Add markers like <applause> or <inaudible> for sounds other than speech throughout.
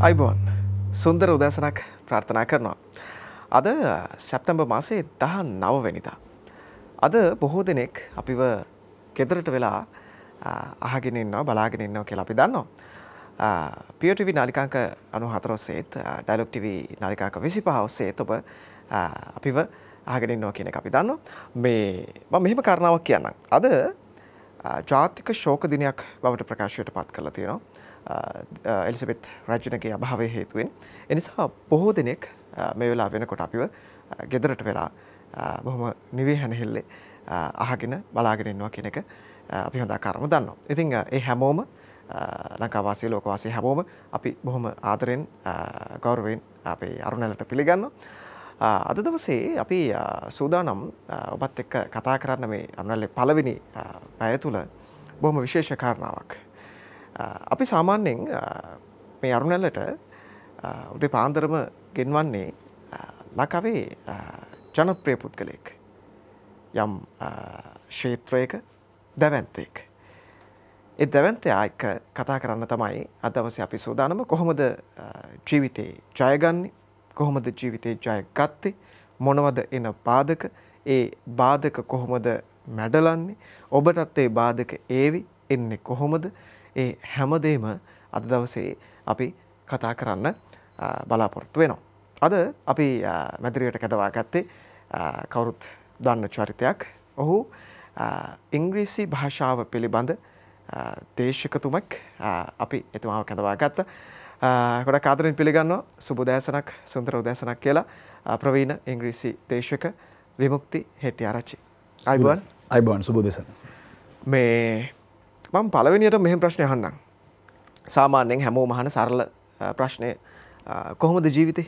අයිබෝන් සුන්දර උදෑසනක් ප්‍රාර්ථනා කරනවා. අද සැප්තැම්බ මාසේ දහ නවවෙනිතා. අද බොහෝ දෙනෙක් අපිව කෙදරට වෙලා අහගෙනන්නවා බලාගෙනන්නවා කියලා අපි දන්නවා. පියටවි නාලිකාංක අනු හතරොස්සේත් ඩයිලොක්ටව නාලිකාක විසි පහවස්සේ තොබ අපිව අහගෙනන්නවා කියන අපි දන්න මේ මෙහෙම කරණාවක් කියන්න. අද ජාතික ශෝක දිනයක් බවට ප්‍රකාශයට පත් කළ තියෙනවා. එලිසබෙත් රජනගේ අභාවය හේතුවෙන්. එනිසා බොහෝ දෙනෙක් මේ වෙලා වෙනකොට අපිව ගෙදරට වෙලා බොහොම නිවේ හැනහෙල්ලේ අහගෙන බලාගෙනෙන්වා කෙනෙක අපි හොඳ කරම දන්නවා. ඉතිං ඒ හැමෝම ලංකාවාසේ ලෝකවාසේ හැමෝම අපි බොහොම ආදරෙන් ගෞරවෙන් අපේ අරුණැලට පිළිගන්න. අද දවසේ අපි සූදානම් ඔබත් එක්ක කතා කරන්න මේ අනුවල්ලේ පළවෙනි පැය තුළ බොහොම විශේෂ කාරණාවක්. අපි සාමාන්‍යෙන් මේ අරුණැල්ලට උදේ පාන්දරම ගෙන්වන්නේ ලකවේ ජනප්‍රිය පුද්ගලයෙක් යම් ශේත්‍රයක දැවැන්තෙක්. එ දැවැන්තයා එක්ක කතා කරන්න තමයි අදවස අපි සූදානම කොහොමද ජීවිතයේ ජයගන්නේ කොහොමද ජීවිතයේ ජය ගත්තේ මොනවද එන බාධක ඒ බාධක කොහොමද මැඩලන්නේ ඔබටත් ඒ බාධක ඒවි එන්නේ කොහොමද ඒ හැමදේම අද දවසේ අපි කතා කරන්න බලාපොරොත්තු වෙනවා. අද අපි මැදිරියට කැදවා ගත්තේ කවුරුත් දන්න චරිතයක් ඔහු ඉංග්‍රීසි භාෂාව පිළිබඳ දේශකතුමක් අපි එතුමාව කැදවා ගත්ත ගොඩ කාදරෙන් පිළිගන්න සුබ දෑසනක් සුන්දර උදෑසනක් කියලා ප්‍රවීණ ඉංග්‍රීසි දේශක විමුක්ති හෙටි ආරච්චි අයිබන් අයිබන් සුබ දෙසන මේ මම පළවෙනියට මෙහ ප්‍රශ්නය හන්නම් සාමාන්‍යයෙන් හැමෝ මහන සරල ප්‍රශ්නය කොහොමද ජීවිතය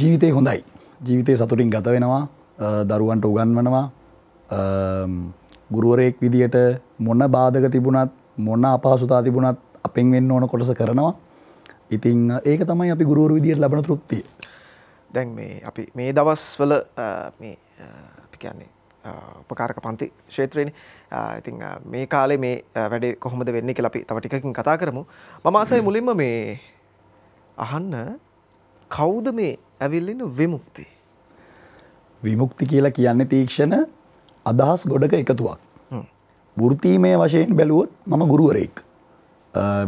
ජීවිතය හොඳයි ජීවිතය සතුටින් ගත වෙනවා දරුවන්ට උගන්වනවා ගුරුවරයෙක් විදියට මොන්න බාධක තිබුණත් මොන්න අපහසුතා තිබුණත් අපෙන් වෙන්න ඕන කොටස කරනවා ඉතිං ඒක තමයි අපි ගුරුවර විදියට ලබන තෘප්තිය දැන් මේ අපි මේ දවස් වල කියන්නේ උපකාරක පන්ති ශේත්‍රයෙන් ඉතින් මේ කාලේ මේ වැඩේ කොහොමද වෙන්නේ කියලා අපි තව ටිකකින් කතා කරමු. මම ආසයි මුලින්ම මේ අහන්න කවුද මේ ඇවිල්ලා ඉන්න විමුක්ති? විමුක්ති කියලා කියන්නේ තීක්ෂණ අදහස් ගොඩක එකතුවක්. වෘත්තීමය වශයෙන් බැලුවොත් මම ගුරුවරයෙක්.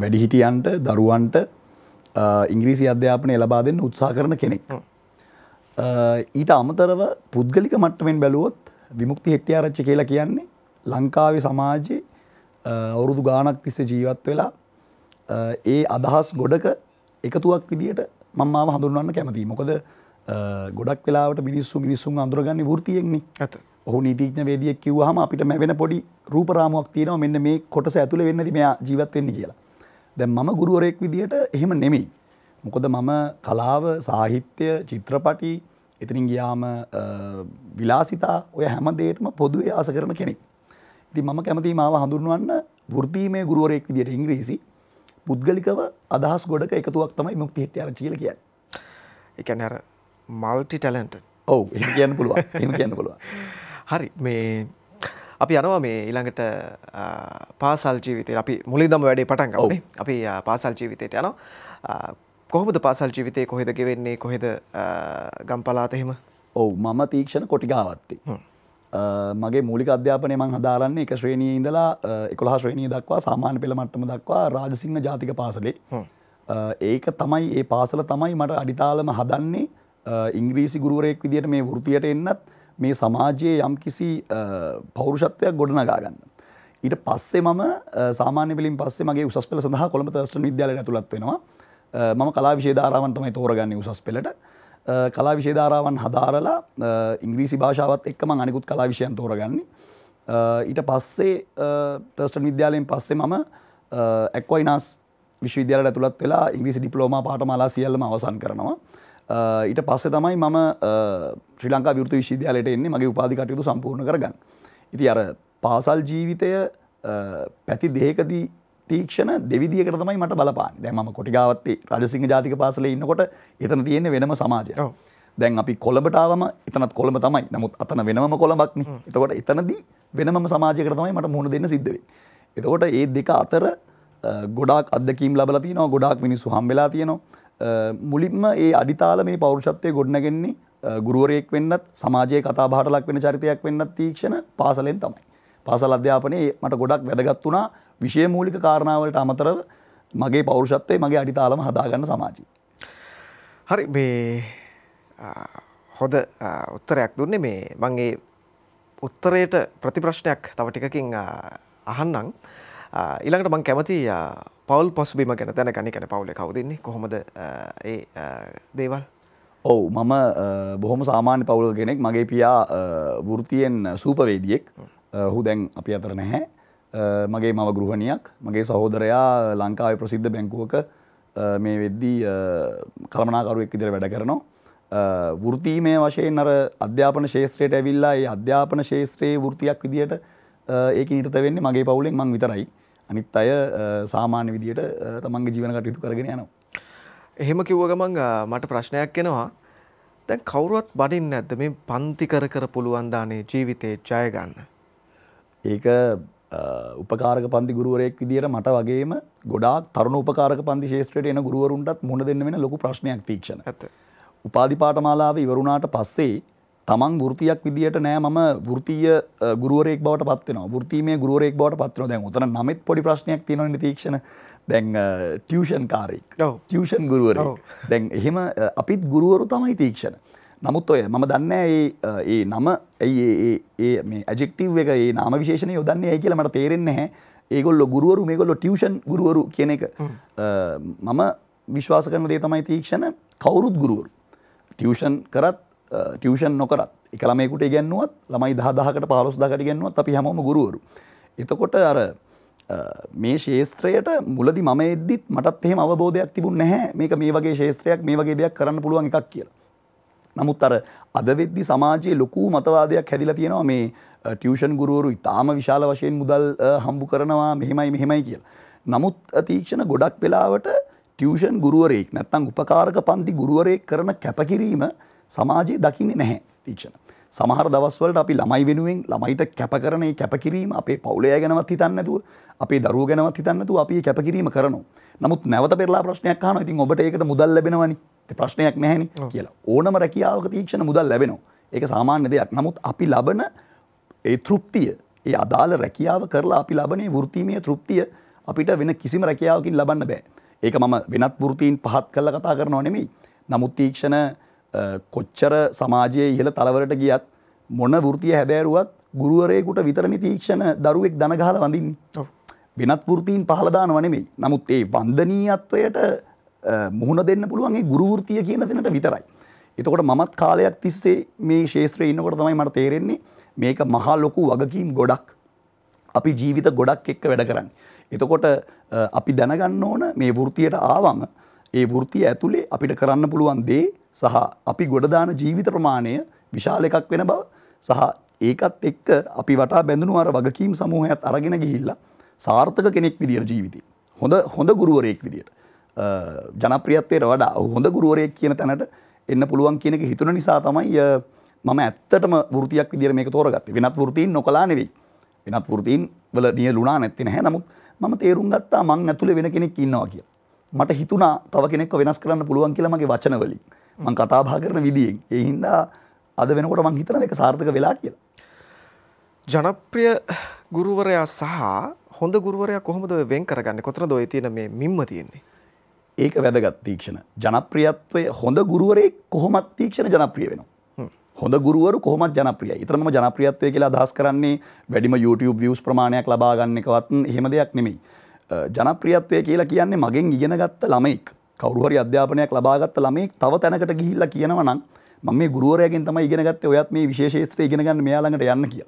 වැඩිහිටියන්ට දරුවන්ට ඉංග්‍රීසි අධ්‍යාපනය ලබා දෙන්න උත්සා කරන කෙනෙක්. ඊට අමතරව පුද්ගලික මට්ටමෙන් බැලුවොත් විමුක්ති හෙට්ටිආරච්චි කියලා කියන්නේ ලංකාවේ සමාජයේ අවුරුදු ගාණක් තිස්සේ ජීවත් වෙලා ඒ අදහස් ගොඩක එකතුවක් විදිහට මම මාව හඳුන්වන්න කැමතියි. මොකද ගොඩක් වෙලාවට මිනිස්සු මිනිස්සුන් අඳුරගන්නේ වෘත්තියෙන්නේ. ඇත. ඔහු නීතිඥ වේදියෙක් කිව්වහම අපිට වෙන පොඩි රූප රාමුවක් තියෙනවා මෙන්න මේ කොටස ඇතුලේ වෙන්නදී මෙයා ජීවත් වෙන්නේ කියලා. දැන් මම ගුරුවරයෙක් විදිහට එහෙම නෙමෙයි. මොකද මම කලාව, සාහිත්‍ය, චිත්‍රපටි, එතනින් ගියාම විලාසිතා ඔය හැම දෙයකටම පොදු යාස කරන කෙනෙක්. ඉතින් මම කැමතියි මාව හඳුන්වන්න වෘත්තීමේ ගුරුවරයෙක් විදියට ඉංග්‍රීසි පුද්ගලිකව අදහස් ගොඩක එකතුවක් තමයි මුක්ති හිටියාරච්චි කියලා කියන්නේ. ඒ කියන්නේ අර মালටි ටැලන්ටඩ්. ඔව් එහෙම කියන්න පුළුවන්. එහෙම කියන්න පුළුවන්. <laughs> හරි මේ අපි යනවා මේ ඊළඟට පාසල් ජීවිතේ අපි මුලින්දම වැඩේ පටන් ගමුනේ. අපි පාසල් ජීවිතේට යනවා. කොහොමද පාසල් ජීවිතය කොහෙද ගෙවෙන්නේ කොහෙද ගම්පලාත එහෙම ඔව් මම තීක්ෂණ කොටිගාවත්තේ මගේ මූලික අධ්‍යාපනය මං හදාරන්නේ එක ශ්‍රේණී ඉඳලා එකොළහ ශ්‍රේණී දක්වා සාමාන්‍ය පෙළ මට්ටම දක්වා රාජසිංහ ජාතික පාසලේ ඒක තමයි ඒ පාසල තමයි මට අඩිතාලම හදන්නේ ඉංග්‍රීසි ගුරුවරයෙක් විදිහට මේ වෘතියට එන්නත් මේ සමාජයේ යම් කිසි පෞරුෂත්වයක් ගොඩනගා ගන්න. ඊට පස්සේ මම සාමාන්‍ය පෙළින් පස්සේ මගේ උසස් පෙළ සඳහා කොළඹ තර්ස්ටන් විද්‍යාලයට ඇතුළත් වෙනවා. මම කලා විශේධාරාවන් තමයි තෝරගන්න උසස් පෙළට කලා විශේධාරාවන් හදාරලා ඉංග්‍රීසි භාෂාවත් එක්කම අනිකුත් කලා විෂයන් තෝරගන්නේ ඊට පස්සේ තර්ස්ටන් විද්‍යාලයෙන් පස්සේ මම ඇක්වයිනස් විශ්වවිද්‍යාල ඇතුළත් වෙලා ඉංග්‍රීසි ඩිප්ලෝමා පාටමාලා සියල්ලම අවසන් කරනවා. ඊට පස්සේ තමයි මම ශ්‍රී ලංකා විෘත විශ්වවිද්‍යාලයට එන්නේ මගේ උපාධි කටයුතු සම්පූර්ණ කරගන්න. ඉතින් අර පාසල් ජීවිතය පැති දෙකකදී තීක්ෂණ දෙවිදිකට තමයි මට බලපාන දැන් මම කොටිගාවත්තේ රජසිංහ ජාතික පාසලේ ඉන්නකොට එතන තියෙන්නේ වෙනම සමාජය. දැන් අපි කොළඹටාවම එතනත් කොළඹ තමයි. නමුත් අතන වෙනමම කොළඹක්නේ. එතකොට එතනදී වෙනමම සමාජයකට තමයි මට මුහුණ දෙන්න සිද්ධ වෙන්නේ. එතකොට මේ දෙක අතර ගොඩාක් අත්දැකීම් ලැබලා තියෙනවා. ගොඩාක් මිනිස්සු හම් වෙලා තියෙනවා. මුලින්ම මේ අඩිතාල මේ පෞරුෂත්වයේ ගොඩනගන්නේ ගුරුවරයෙක් වෙන්නත් සමාජයේ කතා බහට ලක් වෙන චරිතයක් වෙන්නත් තීක්ෂණ පාසලෙන් තමයි. පාසල් අධ්‍යාපනයේ මට ගොඩක් වැදගත් වුණා විෂය මූලික කාරණාවලට අමතරව මගේ පෞරුෂත්වයේ මගේ අඩිතාලම හදාගන්න සමාජය. හරි මේ හොඳ උත්තරයක් දුන්නේ මේ මම ඒ උත්තරයට ප්‍රතිප්‍රශ්නයක් තව ටිකකින් අහන්නම්. ඊළඟට මම කැමති පවුල් පසුබිම ගැන දැනගන්න කියන්නේ පවුලේ කවුද ඉන්නේ කොහොමද ඒ දේවල් ඔවු මම බොහොම සාමාන්‍ය පවුල කෙනෙක් මගේ පියා වෘතියෙන් සූපවේදියෙක් Uh, හු දැන් අපි අතර නැහැ uh, මගේ මව ගෘහණයක් මගේ සහෝදරයා ලංකාව ප්‍රසිද්ධ බැංකුවක uh, මේ වෙද්දී කළමනාකරුවෙක් ඉදිර වැඩ කරනවා වෘතීමය වශයෙන් අර අධ්‍යාපන ශේත්‍රයට ඇවිල්ලා ඒ අධ්‍යාපන ශේත්‍රයේ වෘතියක් විදිහට ඒක නිරත වෙන්නේ මගේ පවුලෙන් මං විතරයි අනිත් අය සාමාන්‍ය විදිහට තමන්ගේ ජීවන කටයුතු කරගෙන යනවා එහෙම කිව්ව ගමන් මට ප්‍රශ්නයක් එනවා දැන් කවුරුවත් බඩින් නැද්ද මේ පන්ති කර කර පුළුවන් දානේ ජීවිතේ ජය ගන්න ඒක උපකාරක පන්ති ගුරුවරයෙක් විදිහට මට වගේම ගොඩාක් තරුණ උපකාරක පන්ති ශේෂත්‍රයට එන ගුරුවරුන්ටත් මුණ දෙන්න වෙන ලොකු ප්‍රශ්නයක් තීක්ෂණ. ඇත. උපාධි පාඨමාලාව ඉවරුණාට පස්සේ තමන් වෘතියක් විදිහට නෑ මම වෘත්තීය ගුරුවරයෙක් බවට පත් වෙනවා. වෘත්තීමේ ගුරුවරයෙක් බවට පත් වෙනවා. දැන් උතන නමෙත් පොඩි ප්‍රශ්නයක් තියෙනවනේ තීක්ෂණ. දැන් ටියුෂන් කාරයෙක්. ටියුෂන් ගුරුවරයෙක්. දැන් එහෙම අපිත් ගුරුවරු තමයි තීක්ෂණ. නමුත් ඔය මම දන්න ඒ නම ඇයි මේ ඇජෙක්ටව් එක ඒ නාම විශේෂණ යොදන්නේ ඇයි කියලමට තේරෙන්නේ ඒගොල්ල ගුරුවරු මේගොල්ලො ටියෂන් ගුරුවරු කියන එක මම විශ්වාස කරන දේ තමයි තීක්ෂණ කවුරුත් ගුරුවරු ටියෂන් කරත් ටියෂන් නොකරත් එක ළමයකුට ඉගැන්නුවත් ළමයි දහදාහකට පහලොස් දකට ගැන්නුවත් අපි හැමෝම ගුරුවරු එතකොට අර මේ ශේත්‍රයට මුලදි මම එද්දිත් මටත් එහෙම අවබෝධයක් තිබුණ නැහැ මේක මේ වගේ ශේත්‍රයක් මේ වගේ දෙයක් කරන්න පුළුවන් එකක් කියලා නමුත් අර අද වෙද්දි සමාජයේ ලොකු මතවාදයක් හැදිලා තියෙනවා මේ ටියුෂන් ගුරුවරු ඉතාම විශාල වශයෙන් මුදල් හම්බු කරනවා මෙහෙමයි මෙහෙමයි කියලා. නමුත් තීක්ෂණ ගොඩක් වෙලාවට ටියුෂන් ගුරුවරයෙක් නැත්තම් උපකාරක පන්ති ගුරුවරයෙක් කරන කැපකිරීම සමාජයේ දකින්නේ නැහැ තීක්ෂණ. සමහර දවස්වලට අපි ළමයි වෙනුවෙන් ළමයිට කැපකරන කැපකිරීම අපේ පවුලය ගැනවත් හිතන්නතුව අපේ දරුව ගැනවත් හිතන්නතු අපි කැපකිරීම කරනවා නමුත් නැවත පෙරලා ප්‍රශ්නයක් හන ඉතින් ඔබට ඒකට මුදල් ලැබෙනවනි ප්‍රශ්නයක් නැහැනි කියලා ඕනම රැකියාවක තීක්ෂණ මුදල් ලැබෙනවා ඒක සාමාන්‍ය දෙයක් නමුත් අපි ලබන ඒ තෘප්තිය ඒ අදාළ රැකියාව කරලා අපි ලබනේ වෘත්තීමය තෘප්තිය අපිට වෙන කිසිම රැකියාවකින් ලබන්න බෑ ඒක මම වෙනත් වෘතීන් පහත් කල්ල කතා කරනවා නෙමෙයි නමුත් තීක්ෂණ කොච්චර සමාජයේ ඉහළ තලවරට ගියත් මොන වෘතිය හැබෑරුවත් ගුරුවරයෙකුට විතරණ තීක්ෂණ දරුවෙක් දනගහල වඳින්නේ වෙනත් වෘතීන් පහලදාන වනෙමෙයි නමුත් ඒ වන්දනීයත්වයට මුහුණ දෙන්න පුළුවන්ගේ ගුරුවෘතිය කියන දෙනට විතරයි. එතකොට මත් කාලයක් තිස්සේ මේ ශේත්‍රය ඉන්නකොට තමයි මට තේරෙන්නේ මේක මහා ලොකු වගකීම් ගොඩක් අපි ජීවිත ගොඩක් එක්ක වැඩ කරන්න. එතකොට අපි දැනගන්න ඕන මේ වෘතියට ආවම ඒ වෘතිය ඇතුළේ අපිට කරන්න පුළුවන් දේ සහ අපි ගොඩදාන ජීවිත ප්‍රමාණය විශාල එකක් වෙන බව සහ ඒකත් එක්ක අපි වටා බැඳුණු අර වගකීම් සමූහයත් අරගෙන ගිහිල්ලා සාර්ථක කෙනෙක් විදියට ජීවිතේ හොඳ හොඳ ගුරුවරයෙක් විදියට ජනප්‍රියත්වයට වඩා හොඳ ගුරුවරයෙක් කියන තැනට එන්න පුළුවන් කියන එක හිතුන නිසා තමයි මම ඇත්තටම වෘතියක් විදියට මේක තෝරගත්තේ වෙනත් වෘතීන් නොකලා නෙවෙයි වෙනත් වෘතීන් වල නියලුණා නැත්තේ නැහැ නමුත් මම තේරුම් ගත්තා මං ඇතුලේ වෙන කෙනෙක් ඉන්නවා කියලා මට හිතුණා තව කෙනෙක්ව වෙනස් කරන්න පුළුවන් කියලා මගේ වචන වලින් මං කතාභා කරන විදිියෙන් ඒ හින්දා අද වෙනකොට මං හිතන එක සාර්ථක වෙලා කියලා. ජනප්‍රිය ගුරුවරයා සහ හොඳ ගුරුවරයා කොහොමද වෙන් කරගන්න කොතන දොය තියෙන මේ මිම්ම තියෙන්නේ. ඒක වැදගත් තීක්ෂණ ජනප්‍රියත්වය හොඳ ගුරුවරේ කොහොමත් තීක්ෂණ ජනප්‍රිය වෙනවා. හොඳ ගුරුවරු කොහොමත් ජනප්‍රිය ඉතරම ජනප්‍රියත්වය කියලා අදහස් කරන්නේ වැඩිම YouTube views ප්‍රමාණයක් ලබාගන්න එකවත් එහෙම දෙයක් නෙමෙයි. ජනප්‍රියත්වය කියලා කියන්නේ මගෙන් ඉගෙන ගත්ත ළමෙක්. කවරුහරි අධ්‍යාපනයක් ලබාගත් ළමේ තව තැනකට ගිහිල්ල කියනවනම් මම මේ ගුරුවරයගෙන් තමයි ඉගෙනගත්ත ඔයත් මේ විශේෂේත්‍රය ඉගෙනගන්න මෙයාලඟට යන්න කිය.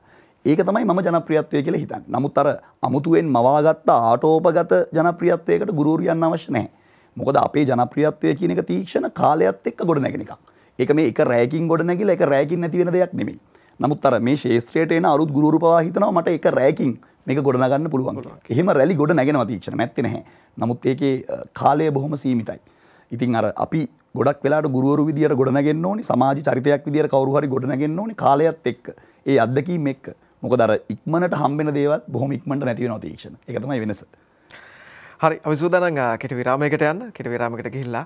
ඒක තමයි මම ජනප්‍රියත්වය කියලා හිතන්. නමුත් අර අමුතුවෙන් මවාගත්ත ආටෝපගත ජනප්‍රියත්වයකට ගුරුවරියන් අවශ්‍ය නැහැ. මොකද අපේ ජනප්‍රියත්වය කියන එක තීක්ෂණ කාලයත් එක්ක ගොඩ නැගෙන එකක්. ඒක මේ එක රෑකින් ගොඩ නැගිලා එක රෑකින් නැති වෙන දෙයක් නෙමෙයි. නමුත් අර මේ ශේස්ත්‍රයට එන අලුත් ගුරුවරු පවා හිතනවා මට එක රෑකින් මේක ගොඩනගන්න පුළුවන් එහෙම රැලි ගොඩ නැගෙනවා තීක්ෂණ නැත්තේ නැහැ. නමුත් ඒකේ කාලය බොහොම සීමිතයි. ඉතින් අර අපි ගොඩක් වෙලාට ගුරුවරු විදියට ගොඩනගෙන්න ඕනි සමාජ චරිතයක් විදියට කවුරු හරි ගොඩනගෙන්න ඕනි කාලයත් එක්ක. ඒ අත්දැකීම් එක්ක. මොකද අර ඉක්මනට හම්බෙන දේවල් බොහොම ඉක්මනට නැති වෙනවා තීක්ෂණ. ඒක තමයි වෙනස. හරි අපි සූදානම් කෙට විරාමයකට යන්න කෙට විරාමයකට ගිහිල්ලා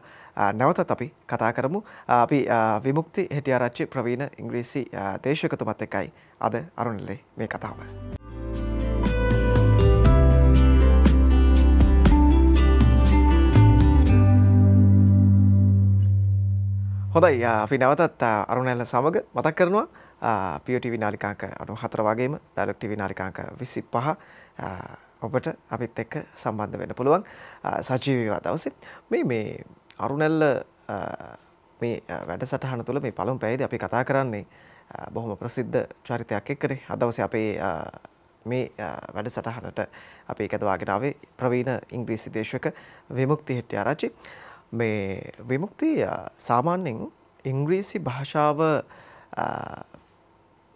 නැවතත් අපි කතා කරමු අපි විමුක්ති හෙටියාරච්චි ප්‍රවීණ ඉංග්‍රීසි දේශකතුමත් එකයි අද අරුණලේ මේ කතාව. හොඳයි අපි නැවතත් අරුණැල්ල සමඟ මතක් කරනවා පියටවි නාලිකාක අනු හතර වගේම ඩලක්ටවි නාලිකාක විසි පහ ඔබට අපිත් එක්ක සම්බන්ධ වෙන පුළුවන් සජීවවා දවසි මේ මේ අරුණැල්ල මේ වැඩ සටහන තුළ මේ පළම් පැයිද අපි කතා කරන්නේ බොහොම ප්‍රසිද්ධ චරිතයක් එක්කනේ අදවස අපේ මේ වැඩ සටහනට අපි එකදවාගෙනාවේ ප්‍රවීණ ඉංග්‍රීසි දේශක විමුක්ති හෙට්ටිය ආරච්චි මේ විමුක්තිය සාමාන්‍යෙන් ඉංග්‍රීසි භාෂාව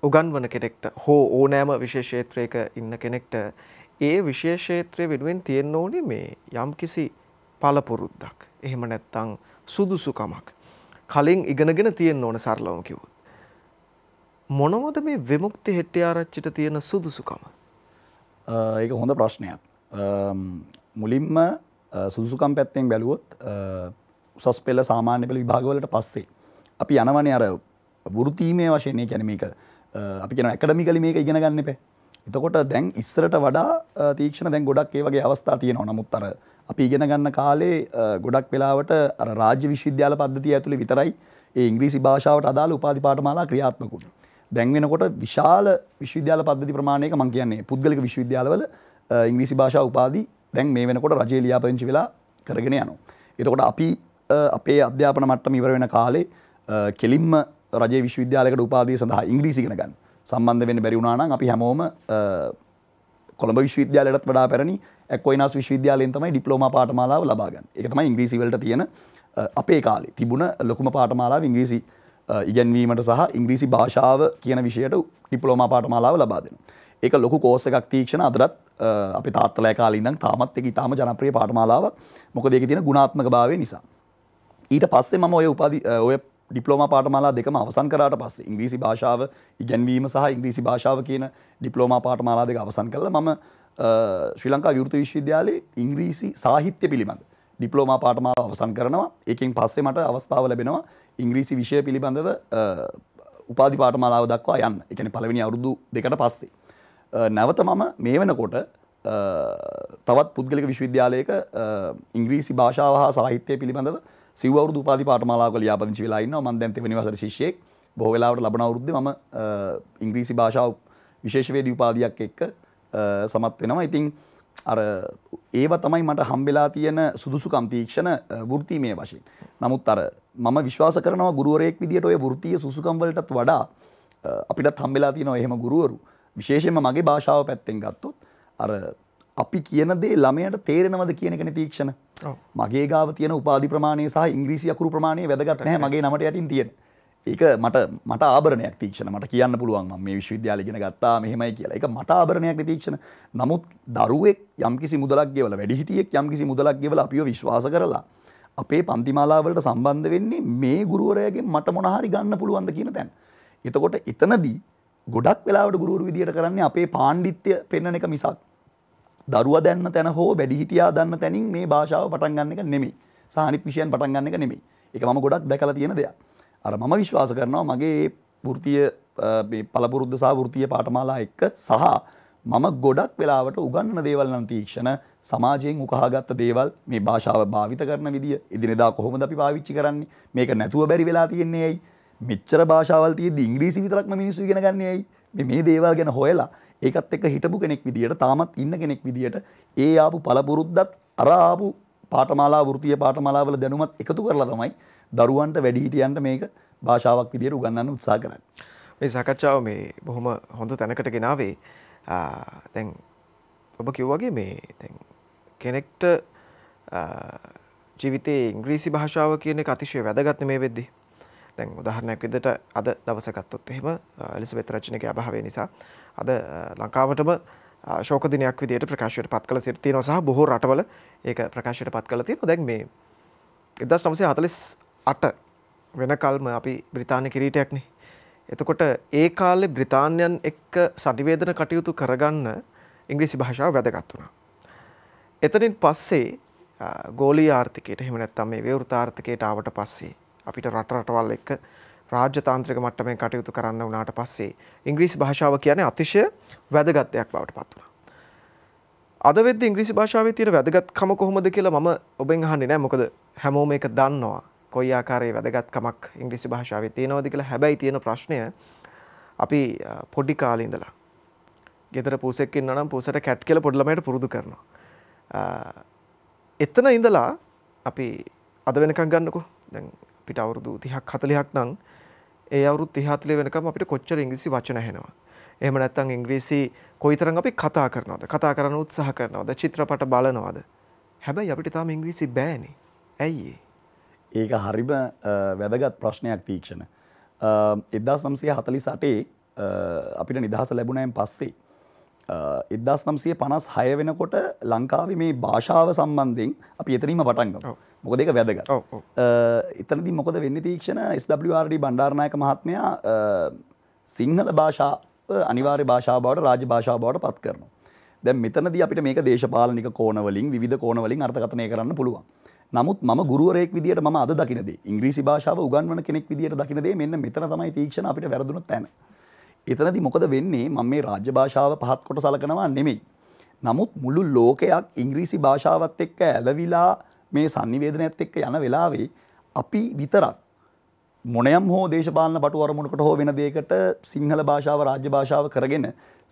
උගන්වන කෙනෙක්ට හෝ ඕනෑම විශේෂේත්‍රයක ඉන්න කෙනෙක්ට ඒ විශේෂේත්‍රය වෙනුවෙන් තියෙන්න ඕනේ මේ යම් කිසි පලපුරුද්දක් එහෙම නැත්තං සුදුසුකමක් කලින් ඉගෙනගෙන තියෙන්න ඕන සරලවම කිවොත්. මොනවද මේ විමුක්ති හෙට්ටිආරච්චිට තියෙන සුදුසුකම? ඒක හොඳ ප්‍රශ්නයක්. මුලින්ම සුදුසුකම් පැත්තෙන් බැලුවොත් උසස් පෙල්ල සාමාන්‍ය පෙළ විභාගවලට පස්සේ. අපි යනවනේ අර වෘතීමේ වශයෙන් කියන්නේ මේක අපි කියන ඇකඩමිකලි මේක ඉගෙන ගන්න එපා. එතකොට දැන් ඉස්සරට වඩා තීක්ෂණ දැන් ගොඩක් ඒ වගේ අවස්ථා තියෙනවා. නමුත් අර අපි ඉගෙන ගන්න කාලේ ගොඩක් වෙලාවට අර රාජ්‍ය විශ්වවිද්‍යාල පද්ධතිය ඇතුලේ විතරයි ඒ ඉංග්‍රීසි භාෂාවට අදාළ උපාධි පාඨමාලා ක්‍රියාත්මක වුණේ. දැන් වෙනකොට විශාල විශ්වවිද්‍යාල පද්ධති ප්‍රමාණයක මම කියන්නේ පුද්ගලික විශ්වවිද්‍යාලවල ඉංග්‍රීසි භාෂා උපාධි දැන් මේ වෙනකොට රජයේ ලියාපදිංචි වෙලා කරගෙන යනවා. එතකොට අපි අපේ අධ්‍යාපන මට්ටම ඉවර වෙන කාලේ කෙලින්ම රජයේ විශ්වවිද්‍යාලයකට උපාධිය සඳහා ඉංග්‍රීසි ඉගෙන ගන්න. සම්බන්ධ වෙන්න බැරි වුණා නම් අපි හැමෝම කොළඹ විශ්වවිද්‍යාලයටත් වඩා පැරණි ඇක්වයිනාස් විශ්වවිද්‍යාලයෙන් තමයි ඩිප්ලෝමා පාඨමාලාව ලබා ගන්න. ඒක තමයි ඉංග්‍රීසි වලට තියෙන අපේ කාලේ තිබුණ ලොකුම පාඨමාලාව ඉංග්‍රීසි ඉගැන්වීමට සහ ඉංග්‍රීසි භාෂාව කියන විෂයට ඩිප්ලෝමා පාඨමාලාව ලබා දෙනවා. ඒක ලොකු කෝස් එකක් තීක්ෂණ අදටත් අපි තාත්තලා කාලේ ඉඳන් තාමත් ඒක ඊටාම ජනප්‍රිය පාඨමාලාවක්. මොකද ඒකේ තියෙන ගුණාත්මක භාවය නිසා. ඊට පස්සේ මම ඔය උපාධි ඔය ඩිප්ලෝමා පාඨමාලා දෙකම අවසන් කරාට පස්සේ ඉංග්‍රීසි භාෂාව ඉගැන්වීම සහ ඉංග්‍රීසි භාෂාව කියන ඩිප්ලෝමා පාඨමාලා දෙක අවසන් කරලා මම ශ්‍රී ලංකා විවෘත විශ්වවිද්‍යාලයේ ඉංග්‍රීසි සාහිත්‍ය පිළිබඳ ඩිප්ලෝමා පාඨමාලා අවසන් කරනවා. ඒකෙන් පස්සේ මට අවස්ථාව ලැබෙනවා ඉංග්‍රීසි විෂය පිළිබඳව උපාධි පාඨමාලාව දක්වා යන්න. ඒ කියන්නේ පළවෙනි අවුරුදු දෙකට පස්සේ. නැවත මම මේ වෙනකොට තවත් පුද්ගලික විශ්වවිද්‍යාලයක ඉංග්‍රීසි භාෂාව හා සාහිත්‍යය පිළිබඳව සිවවරු පාති පාටමාලාක ලියාපදිංචි වෙලා ඉන්නවා මම දැන් තෙවෙනි වසරේ ශිෂ්‍යයෙක් බොහෝ වෙලාවට ලබන අවුරුද්දේ මම ඉංග්‍රීසි භාෂාව විශේෂවේදී උපාධියක් එක්ක සමත් වෙනවා. ඉතින් අර ඒව තමයි මට හම්බෙලා තියෙන සුදුසුකම් තීක්ෂණ වෘත්තීමය වශයෙන්. නමුත් අර මම විශ්වාස කරනවා ගුරුවරයෙක් විදිහට ওই වෘත්තීය සුසුකම් වලටත් වඩා අපිටත් හම්බෙලා තියෙනවා එහෙම ගුරුවරු. විශේෂම මගේ භාෂාව පැත්තෙන් ගත්තොත් අර අපි කියන දේ ළමයට තේරෙනවද කියන එකනේ තීක්ෂණ. මගේ ගාව තියෙන උපාධි ප්‍රමාණය සහ ඉංග්‍රීසි අකුරු ප්‍රමාණය වැදගත් නැහැ මගේ නමට යටින් තියෙන. ඒක මට මට ආභරණයක් තීක්ෂණ මට කියන්න පුළුවන් මම මේ විශ්වවිද්‍යාලය ඉගෙන ගත්තා මෙහෙමයි කියලා. ඒක මට ආභරණයක් තීක්ෂණ. නමුත් දරුවෙක් යම්කිසි මුදලක් ගෙවලා වැඩිහිටියෙක් යම්කිසි මුදලක් ගෙවලා අපිව විශ්වාස කරලා අපේ පන්තිමාලා වලට සම්බන්ධ වෙන්නේ මේ ගුරුවරයාගෙන් මට මොන හරි ගන්න පුළුවන්ද කියන තැන. එතකොට එතනදී ගොඩක් වෙලාවට ගුරුවරු විදියට කරන්නේ අපේ පාණ්ඩිත්‍ය පෙන්වන එක මිසක් දරුවා දැන්න තැන හෝ වැඩිහිටියා දන්න තැනින් මේ භාෂාව පටන් ගන්න එක නෙමෙයි. සහ අනිත් විෂයන් පටන් ගන්න එක නෙමෙයි. ඒක මම ගොඩක් දැකලා තියෙන දෙයක්. අර මම විශ්වාස කරනවා මගේ වෘත්තීය මේ පළපුරුද්ද සහ වෘත්තීය පාඨමාලා එක්ක සහ මම ගොඩක් වෙලාවට උගන්න දේවල් නම් තීක්ෂණ සමාජයෙන් උකහාගත්ත දේවල් මේ භාෂාව භාවිත කරන විදිය එදිනෙදා කොහොමද අපි පාවිච්චි කරන්නේ මේක නැතුව බැරි වෙලා තියෙන්නේ ඇයි මෙච්චර භාෂාවල් තියෙද්දි ඉංග්‍රීසි විතරක්ම මිනිස්සු ඉගෙන ගන්න ඇයි මේ දේවල් ගැන හොයලා ඒකත් එක්ක හිටපු කෙනෙක් විදියට තාමත් ඉන්න කෙනෙක් විදියට ඒ ආපු පළපුරුද්දත් අර ආපු පාඨමාලා වෘත්තීය පාඨමාලාවල දැනුමත් එකතු කරලා තමයි දරුවන්ට වැඩිහිටියන්ට මේක භාෂාවක් විදියට උගන්වන්න උත්සාහ කරන්නේ. මේ සාකච්ඡාව මේ බොහොම හොඳ තැනකට ගෙනාවේ. දැන් ඔබ කිව්වාගේ මේ දැන් කෙනෙක්ට ජීවිතයේ ඉංග්‍රීසි භාෂාව කියන එක අතිශය වැදගත් මේ වෙද්දී දැන් උදාහරණයක් විදිහට අද දවසේ ගත්තොත් එහෙම එලිසබෙත් රජිනගේ අභාවය නිසා අද ලංකාවටම ශෝක දිනයක් විදිහට ප්‍රකාශයට පත් කළ සිට තියෙනවා සහ බොහෝ රටවල ඒක ප්‍රකාශයට පත් කළ තියෙනවා දැන් මේ 1948 වෙනකල්ම අපි බ්‍රිතාන්‍ය කිරීටයක්නේ එතකොට ඒ කාලේ බ්‍රිතාන්‍යයන් එක්ක සනිවේදන කටයුතු කරගන්න ඉංග්‍රීසි භාෂාව වැදගත් වුණා එතනින් පස්සේ ගෝලී ආර්ථිකයට එහෙම නැත්නම් මේ විවෘත ආර්ථිකයට ආවට පස්සේ අපිට රට රටවල් එක්ක රාජ්‍යතාන්ත්‍රික මට්ටමේ කටයුතු කරන්න වුණාට පස්සේ ඉංග්‍රීසි භාෂාව කියන්නේ අතිශය වැදගත් දෙයක් බවට පත් වුණා. අද වෙද්දි ඉංග්‍රීසි භාෂාවේ තියෙන වැදගත්කම කොහොමද කියලා මම ඔබෙන් අහන්නේ නැහැ. මොකද හැමෝම ඒක දන්නවා. කොයි ආකාරයේ වැදගත්කමක් ඉංග්‍රීසි භාෂාවේ තියෙනවද කියලා. හැබැයි තියෙන ප්‍රශ්නය අපි පොඩි කාලේ ඉඳලා ගෙදර පූසෙක් ඉන්නවා නම් පූසට කැට් කියලා පොඩි ළමයට පුරුදු කරනවා. එතන ඉඳලා අපි අද වෙනකම් ගන්නකෝ. දැන් අපිට අවුරුදු 30ක් 40ක් නම් ඒ අවුරුදු 30 40 වෙනකම් අපිට කොච්චර ඉංග්‍රීසි වචන ඇහෙනවා. එහෙම නැත්නම් ඉංග්‍රීසි කොයිතරම් අපි කතා කරනවද? කතා කරන්න උත්සාහ කරනවද? චිත්‍රපට බලනවද? හැබැයි අපිට තාම ඉංග්‍රීසි බෑනේ. ඇයි ඒක හරිම වැදගත් ප්‍රශ්නයක් තීක්ෂණ. 1948 අපිට නිදහස ලැබුණායින් පස්සේ එදස් නම්සේ පනස් හය වෙනකොට ලංකාව මේ භාෂාව සම්බන්ධයෙන් අපි එතනීම පටන්ග මොකද එක වැදග එතනදි මොකද වෙන්න තීක්ෂණ ස්ඩ බණ්ඩාරණයක මහත්මයා සිංහල භාෂා අනිවාර්ය භාෂා බවට රාජ භාෂා බවට පත් කරනු. දැ මෙතනද අපිට මේ දේශපාලනික කෝනවලින් විධ කෝනවලින් අර්ථකථනය කරන්න පුළුවන්. නමුත් ම ගුරුවරෙක් විදිට ම අද දකිනද ඉංග්‍රීසි භාෂාව උගන්වන කෙනෙක් විදිට දකිනදේ මෙන්න මෙතන තමයි තීක්ෂණ අපිට වැරදුන තැන. එතනදි මොකද වෙන්නේ මම මේ රාජ්‍ය භාෂාව පහත් කොට සලකනවා නෙමෙයි. නමුත් මුළු ලෝකයක් ඉංග්‍රීසි භාෂාවත් එක්ක ඇලවිලා මේ sannivedanayaත් එක්ක යන වෙලාවේ අපි විතරක් මොනයම් හෝ දේශපාලන බටු අරමුණකට හෝ වෙන දෙයකට සිංහල භාෂාව රාජ්‍ය භාෂාව කරගෙන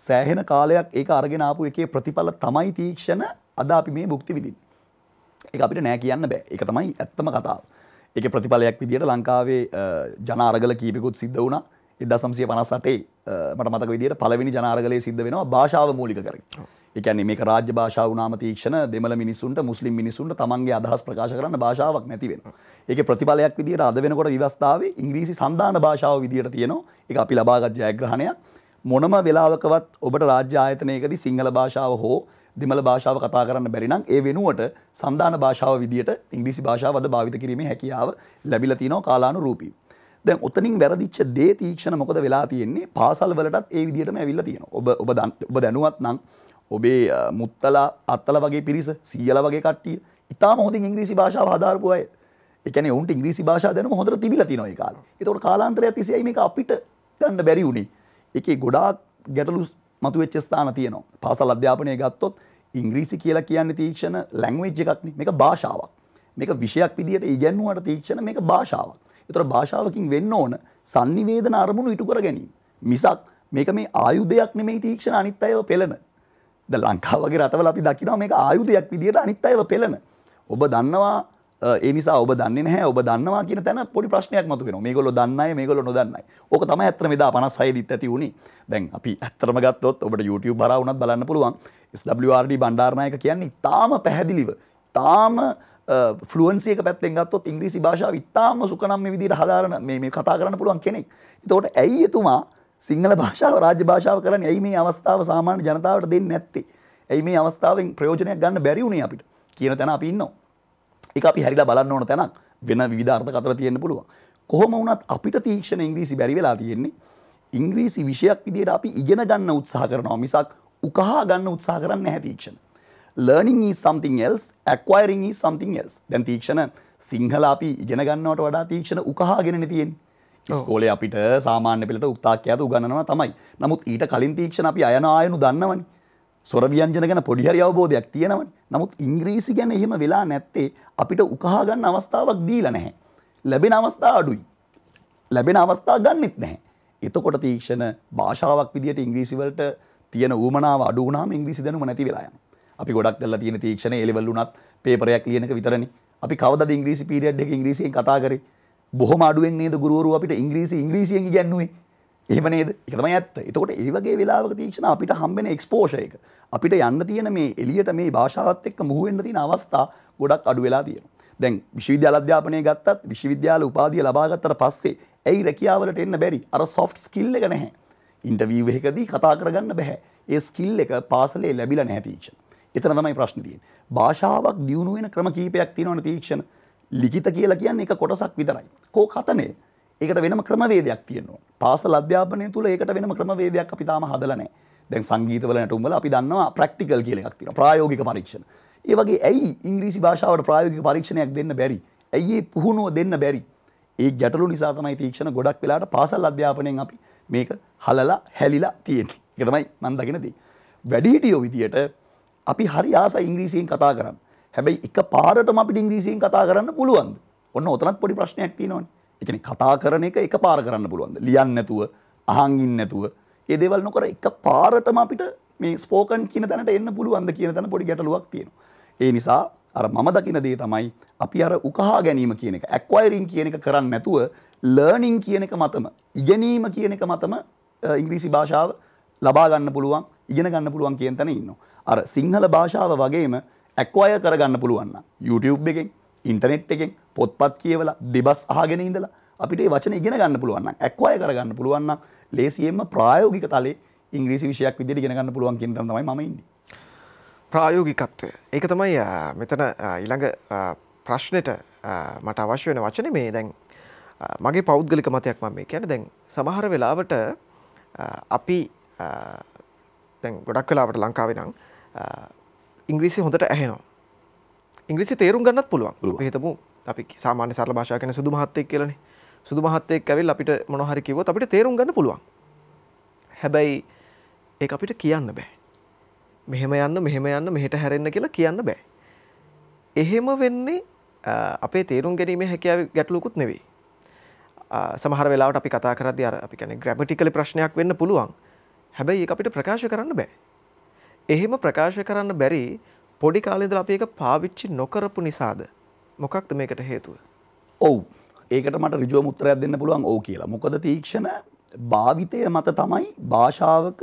සෑහෙන කාලයක් ඒක අරගෙන ආපු එකේ ප්‍රතිඵල තමයි තීක්ෂණ අද අපි මේ භුක්ති විඳින්නේ. ඒක අපිට නෑ කියන්න බෑ. ඒක තමයි ඇත්තම කතාව. ඒකේ ප්‍රතිඵලයක් විදියට ලංකාවේ ජන අරගල කීපෙකුත් සිද්ධ වුණා. ඉදසම්සය පනසටේ මට මතක විදිට පලවෙනි ජනාරගලය සිද්ධ වෙනවා භාෂාව මූලික කර. එකැන මේ රාජ්‍ය භාෂාව නාමතීක්ෂණ දෙමළ මිනිසුන්ට මුස්ලිම් මිනිසුන්ට තමන්ගේ අදහස් ප්‍රකාශ කරන්න භාෂාවක් නැතිවෙන. ඒක ප්‍රතිඵලයක් විදිට අද වෙනකොට විවස්ථාව ඉංග්‍රීසි සඳාන භාෂාව විදිට තියෙනවා එක අපි ලබාගත් ජයග්‍රහණයක් මොනම වෙලාවකවත් ඔබට රාජ්‍ය ආයතනයකදී සිංහල භාෂාව හෝ දෙමළ භාෂාව කතා කරන්න බැරිනම් ඒ වෙනුවට සඳාන භාෂාව විදියට ඉංග්‍රීසි භාෂාව අද භාවිත කිරීමේ හැකියාව ලැබිලා තියෙනවා කාලානුරූපී. දැන් ඔතනින් වැරදිච්ච දේ තීක්ෂණ මොකද වෙලා තියෙන්නේ පාසල් වලටත් ඒ විදිහටම ඇවිල්ලා තියෙනවා. ඔබ ඔබ ඔබ දැනුවත් නම් ඔබේ මුත්තලා අත්තලා වගේ පිරිස සීයලා වගේ කට්ටිය ඉතාම හොඳින් ඉංග්‍රීසි භාෂාව හදාරපු අය. ඒ කියන්නේ උන්ට ඉංග්‍රීසි භාෂාව දැනුම හොඳට තිබිලා තියෙනවා ඒ කාලේ. ඒතකොට කාලාන්තරයත් ඉසියයි මේක අපිට ගන්න බැරි වුණේ. ඒකේ ගොඩාක් ගැටලු මතුවෙච්ච ස්ථාන තියෙනවා. පාසල් අධ්‍යාපනය ගත්තොත් ඉංග්‍රීසි කියලා කියන්නේ තීක්ෂණ ලැංග්වේජ් එකක් නේ. මේක භාෂාවක්. මේක විෂයක් විදිහට ඉගෙනුවාට තීක්ෂණ මේක භාෂාවක්. ඒතර භාෂාවකින් වෙන්න ඕන sannivedana අරමුණු ඉටු කර ගැනීම. මිසක් මේක මේ ආයුධයක් නෙමෙයි තීක්ෂණ අනිත් අයව පෙළන. ද ලංකාව වගේ රටවල අපි දකිනවා මේක ආයුධයක් විදියට අනිත් අයව පෙළන. ඔබ දන්නවා ඒ නිසා ඔබ දන්නේ නැහැ ඔබ දන්නවා කියන තැන පොඩි ප්‍රශ්නයක් මතුවෙනවා. මේගොල්ලෝ දන්නයි මේගොල්ලෝ නොදන්නයි. ඕක තමයි ඇත්තම එදා 56 දිත් ඇති උනේ. දැන් අපි ඇත්තම ගත්තොත් ඔබට YouTube හරහා වුණත් බලන්න පුළුවන්. SWRD බණ්ඩාරනායක කියන්නේ තාම පැහැදිලිව තාම ෆලුවන්සියක පැත්තෙන් ගත්තොත් ඉංග්‍රීසි භාෂාව ඉතාම සුකනම් මේ විදිහට හදාරන මේ මේ කතා කරන්න පුළුවන් කෙනෙක්. එතකොට ඇයි එතුමා සිංහල භාෂාව රාජ්‍ය භාෂාව කරන්නේ ඇයි මේ අවස්ථාව සාමාන්‍ය ජනතාවට දෙන්නේ නැත්තේ? ඇයි මේ අවස්ථාවෙන් ප්‍රයෝජනයක් ගන්න බැරි වුණේ අපිට? කියන තැන අපි ඉන්නවා. ඒක අපි හැරිලා බලන්න ඕන තැනක්. වෙන විවිධ අර්ථ කතර තියෙන්න පුළුවන්. කොහොම වුණත් අපිට තීක්ෂණ ඉංග්‍රීසි බැරි වෙලා තියෙන්නේ. ඉංග්‍රීසි විෂයක් විදිහට අපි ඉගෙන ගන්න උත්සාහ කරනවා මිසක් උකහා ගන්න උත්සාහ කරන්නේ නැහැ තීක්ෂණ. Learning is something else acquiring is something else දැන් තීක්ෂණ සිංහල අපි ඉගෙන ගන්නවට වඩා තීක්ෂණ උකහාගෙන තියෙන්නේ ඉස්කෝලේ අපිට සාමාන්‍ය පෙළට උක්තාක්කයට උගන්වනවා තමයි නමුත් ඊට කලින් තීක්ෂණ අපි අයන ආයනු දන්නවනේ සොර ව්‍යංජන ගැන පොඩි හරි අවබෝධයක් තියෙනවනේ නමුත් ඉංග්‍රීසි ගැන එහෙම වෙලා නැත්තේ අපිට උකහා ගන්න අවස්ථාවක් දීලා නැහැ ලැබෙන අවස්ථා අඩුයි ලැබෙන අවස්ථා ගන්නෙත් නැහැ එතකොට තීක්ෂණ භාෂාවක් විදිහට ඉංග්‍රීසි වලට තියෙන ඌමනාව අඩු වුණාම ඉංග්‍රීසි දැනුම නැති වෙලා යනවා අපි ගොඩක් කරලා තියෙන තීක්ෂණ එලෙවල් උනත් පේපරයක් ලියනක විතරනේ. අපි කවදද ඉංග්‍රීසි පීරියඩ් එකේ ඉංග්‍රීසියෙන් කතා කරේ? බොහොම අඩුවෙන් නේද ගුරුවරු අපිට ඉංග්‍රීසි ඉංග්‍රීසියෙන් ඉගැන්නුවේ? එහෙම නේද? ඒක තමයි ඇත්ත. එතකොට ඒ වගේ වෙලාවක තීක්ෂණ අපිට හම්බෙන එක්ස්පෝෂර් එක අපිට යන්න තියෙන මේ එළියට මේ භාෂාවත් එක්ක මුහු වෙන්න තියෙන අවස්ථා ගොඩක් අඩු වෙලා තියෙනවා. දැන් විශ්වවිද්‍යාල අධ්‍යාපනය ගත්තත් විශ්වවිද්‍යාල උපාධිය ලබා ගත්තට පස්සේ ඇයි රැකියාවලට එන්න බැරි? අර soft skill එක නැහැ. ඉන්ටර්විව් එකකදී කතා කරගන්න බෑ. ඒ skill එක පාසලේ ලැබිලා නැහැ තීක්ෂණ. එතන තමයි ප්‍රශ්න තියෙන්නේ. භාෂාවක් දියුණු වෙන ක්‍රම කීපයක් තියෙනවනේ තීක්ෂණ. ලිඛිත කියලා කියන්නේ එක කොටසක් විතරයි. කෝකතනේ. ඒකට වෙනම ක්‍රමවේදයක් තියෙනවා. පාසල් අධ්‍යාපනය තුල ඒකට වෙනම ක්‍රමවේදයක් අපි තාම හදලා නැහැ. දැන් සංගීතවල නැටුම් වල අපි දන්නවා ප්‍රැක්ටිකල් කියලා එකක් තියෙනවා. ප්‍රායෝගික පරීක්ෂණ. ඒ වගේ ඇයි ඉංග්‍රීසි භාෂාවට ප්‍රායෝගික පරීක්ෂණයක් දෙන්න බැරි? ඇයි පුහුණුව දෙන්න බැරි? ඒ ගැටලු නිසා තමයි තීක්ෂණ ගොඩක් වෙලාට පාසල් අධ්‍යාපනයෙන් අපි මේක හලලා හැලිලා තියෙන්නේ. ඒක තමයි මම දකින දේ. වැඩිහිටියෝ විදියට අපි හරි ආසයි ඉංග්‍රීසියෙන් කතා කරන්න. හැබැයි එක පාරටම අපිට ඉංග්‍රීසියෙන් කතා කරන්න පුළුවන්ද? ඔන්න ඔතනත් පොඩි ප්‍රශ්නයක් තියෙනවනේ. ඒ කියන්නේ කතා කරන එක එක පාර කරන්න පුළුවන්ද? ලියන්න නැතුව, අහන් ඉන්න නැතුව, ඒ දේවල් නොකර එක පාරටම අපිට මේ ස්පෝකන් කියන තැනට එන්න පුළුවන්ද කියන තැන පොඩි ගැටලුවක් තියෙනවා. ඒ නිසා අර මම දකින දේ තමයි අපි අර උකහා ගැනීම කියන එක ඇක්වයිරින් කියන එක කරන්න නැතුව ලර්නින් කියන එක මතම ඉගෙනීම කියන එක මතම ඉංග්‍රීසි භාෂාව ලබා ගන්න පුළුවන් ඉගෙන ගන්න පුළුවන් කියන තැන ඉන්නවා. අර සිංහල භාෂාව වගේම ඇක්වය කරගන්න පුළුවන් නම් YouTube එකෙන් ඉන්ටනෙට් එකෙන් පොත්පත් කියවලා දෙබස් අහගෙන ඉඳලා අපිට ඒ වචන ඉගෙන ගන්න පුළුවන් නම් ඇක්වය කරගන්න පුළුවන් නම් ලේසියෙන්ම ප්‍රායෝගික තලයේ ඉංග්‍රීසි විෂයක් විදිහට ඉගෙන ගන්න පුළුවන් කියන තැන තමයි මම ඉන්නේ. ප්‍රායෝගිකත්වය. ඒක තමයි මෙතන ඊළඟ ප්‍රශ්නෙට මට අවශ්‍ය වෙන වචනේ මේ දැන් මගේ පෞද්ගලික මතයක් මම මේ කියන්නේ දැන් සමහර වෙලාවට අපි තැන් ගොඩක් වෙලාවට ලංකාවේ නම් ඉංග්‍රීසි හොඳට ඇහෙනවා ඉංග්‍රිසි තේරුම් ගන්නත් පුළුවන් හිතමු අපි සාමාන්‍ය සරල භාෂා කන සුදු මහත්තයෙක් කියලන සුදු මහත්තයෙක් ඇවිල් අපිට මොනොහරි කිවොත් අපිට තේරුම් ගන්න පුළුවන් හැබැයි ඒ අපිට කියන්න බෑ මෙහෙම යන්න මෙහෙම යන්න මෙහෙට හැරෙන්න කියලා කියන්න බෑ එහෙම වෙන්නේ අපේ තේරුම් ගැනීම හැකියාව ගැටලුකුත් නෙවෙයි සමහර වෙලාට අපි කතා කරදි අර අපි කැන ග්‍රැමටිකල ප්‍රශ්නයක් වෙන්න පුළුවන් හැබැයි ඒ අපිට ප්‍රකාශ කරන්න බෑ. එහෙම ප්‍රකාශ කරන්න බැරි පොඩි කාලෙදල අපි එක පාවිච්චි නොකරපු නිසාද. මොකක්ද මේකට හේතුව. ඔව් ඒකට මට රිජුව මුත්‍රයක් දෙන්න පුළුවන් ඕ කියලා මොකද තීක්ෂණ භාවිතය මත තමයි භාෂාවක